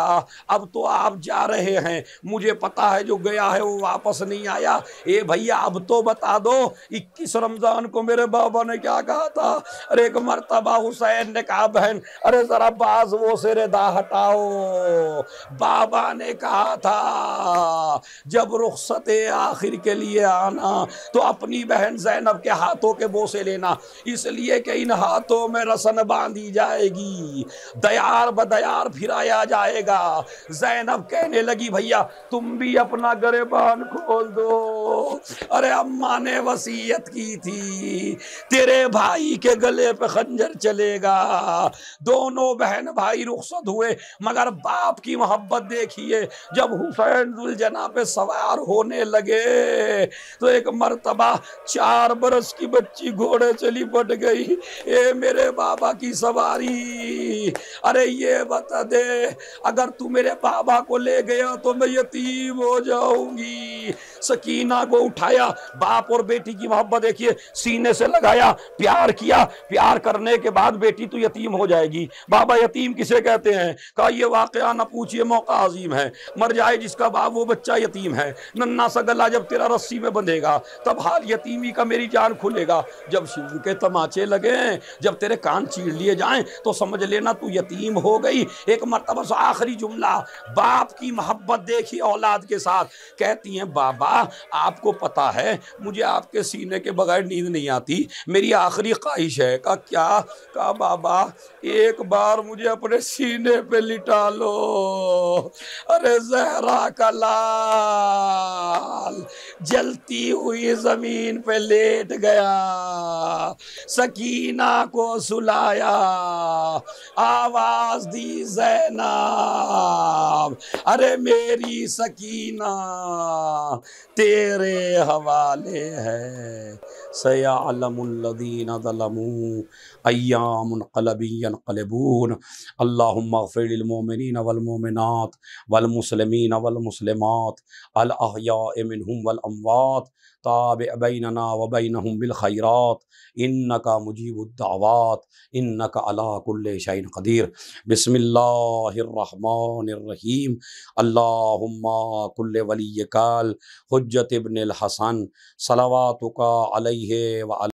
अब तो आप जा रहे हैं मुझे पता है जो गया है वो वापस नहीं आया ए भैया अब तो बता दो इक्कीस रमज़ान को मेरे बाबा ने क्या कहा था अरे एक मरतबा हुसैन ने कहा बहन अरे ज़रा बाज वो से दा हटाओ बाबा ने कहा था जब रुखसत आखिर के लिए आना तो अपनी बहन जैनब के हाथों के बोसे लेना इसलिए कि इन हाथों में रसन बांधी जाएगी दयार ब दयार फिराया जाएगा जैनब कहने लगी भैया तुम भी अपना गरेबान खोल दो अरे अम्मा ने वसीयत की थी तेरे भाई के गले पे खंजर चलेगा दोनों बहन भाई रुखसत हुए मगर बाप की मोहब्बत देखिए जब हुसैन दुलजना पे सवार होने लगे तो एक मरतबा चार बरस की बच्ची घोड़े चली पट गई ए मेरे बाबा की सवारी अरे ये बता दे अगर तू मेरे बाबा को ले गया तो मैं यतीम हो जाऊंगी सकीना को उठाया बाप और बेटी की मोहब्बत देखिए सीने से लगाया प्यार किया प्यार करने के बाद बेटी तो यतीम हो जाएगी बाबा यतीम किसे कहते हैं कहा यह वाक़ ना पूछिए मौका अजीम है मर जाए जिसका बाप वो बच्चा यतीम है नन्ना सा गला जब तेरा रस्सी में बंधेगा तब हाल यतीमी का मेरी जान खुलेगा जब शिव के तमाचे लगे जब तेरे कान चीर लिए जाए तो समझ लेना तू यतीम हो गई एक मरतबा आखिरी जुमला बाप की मोहब्बत देखी औलाद के साथ कहती है बाबा आपको पता है मुझे आपके सीने के बगैर नींद नहीं आती मेरी आखिरी ख्वाहिश है का क्या का बाबा एक बार मुझे अपने सीने पे लिटा लो अरे जहरा का लाल जलती हुई जमीन पे लेट गया सकीना को सुलाया आवाज दी जैना अरे मेरी सकीना तेरे हवाले है सयालमदीन अयामकलबीनकलबून अल्लाफ़िलमोमिन वलमोमिनत वलमसलमिन वलमसलमत अलहिया वलमवात ताब अबैनना वबैन बिलखैरात इन न का मुजीबुद्दावात इन न का अलाकुल्ल शाइन कदीर बसमिल्लाम अल्लाकुल्ल वली काल हजत इबन हसन सलावात का अलह व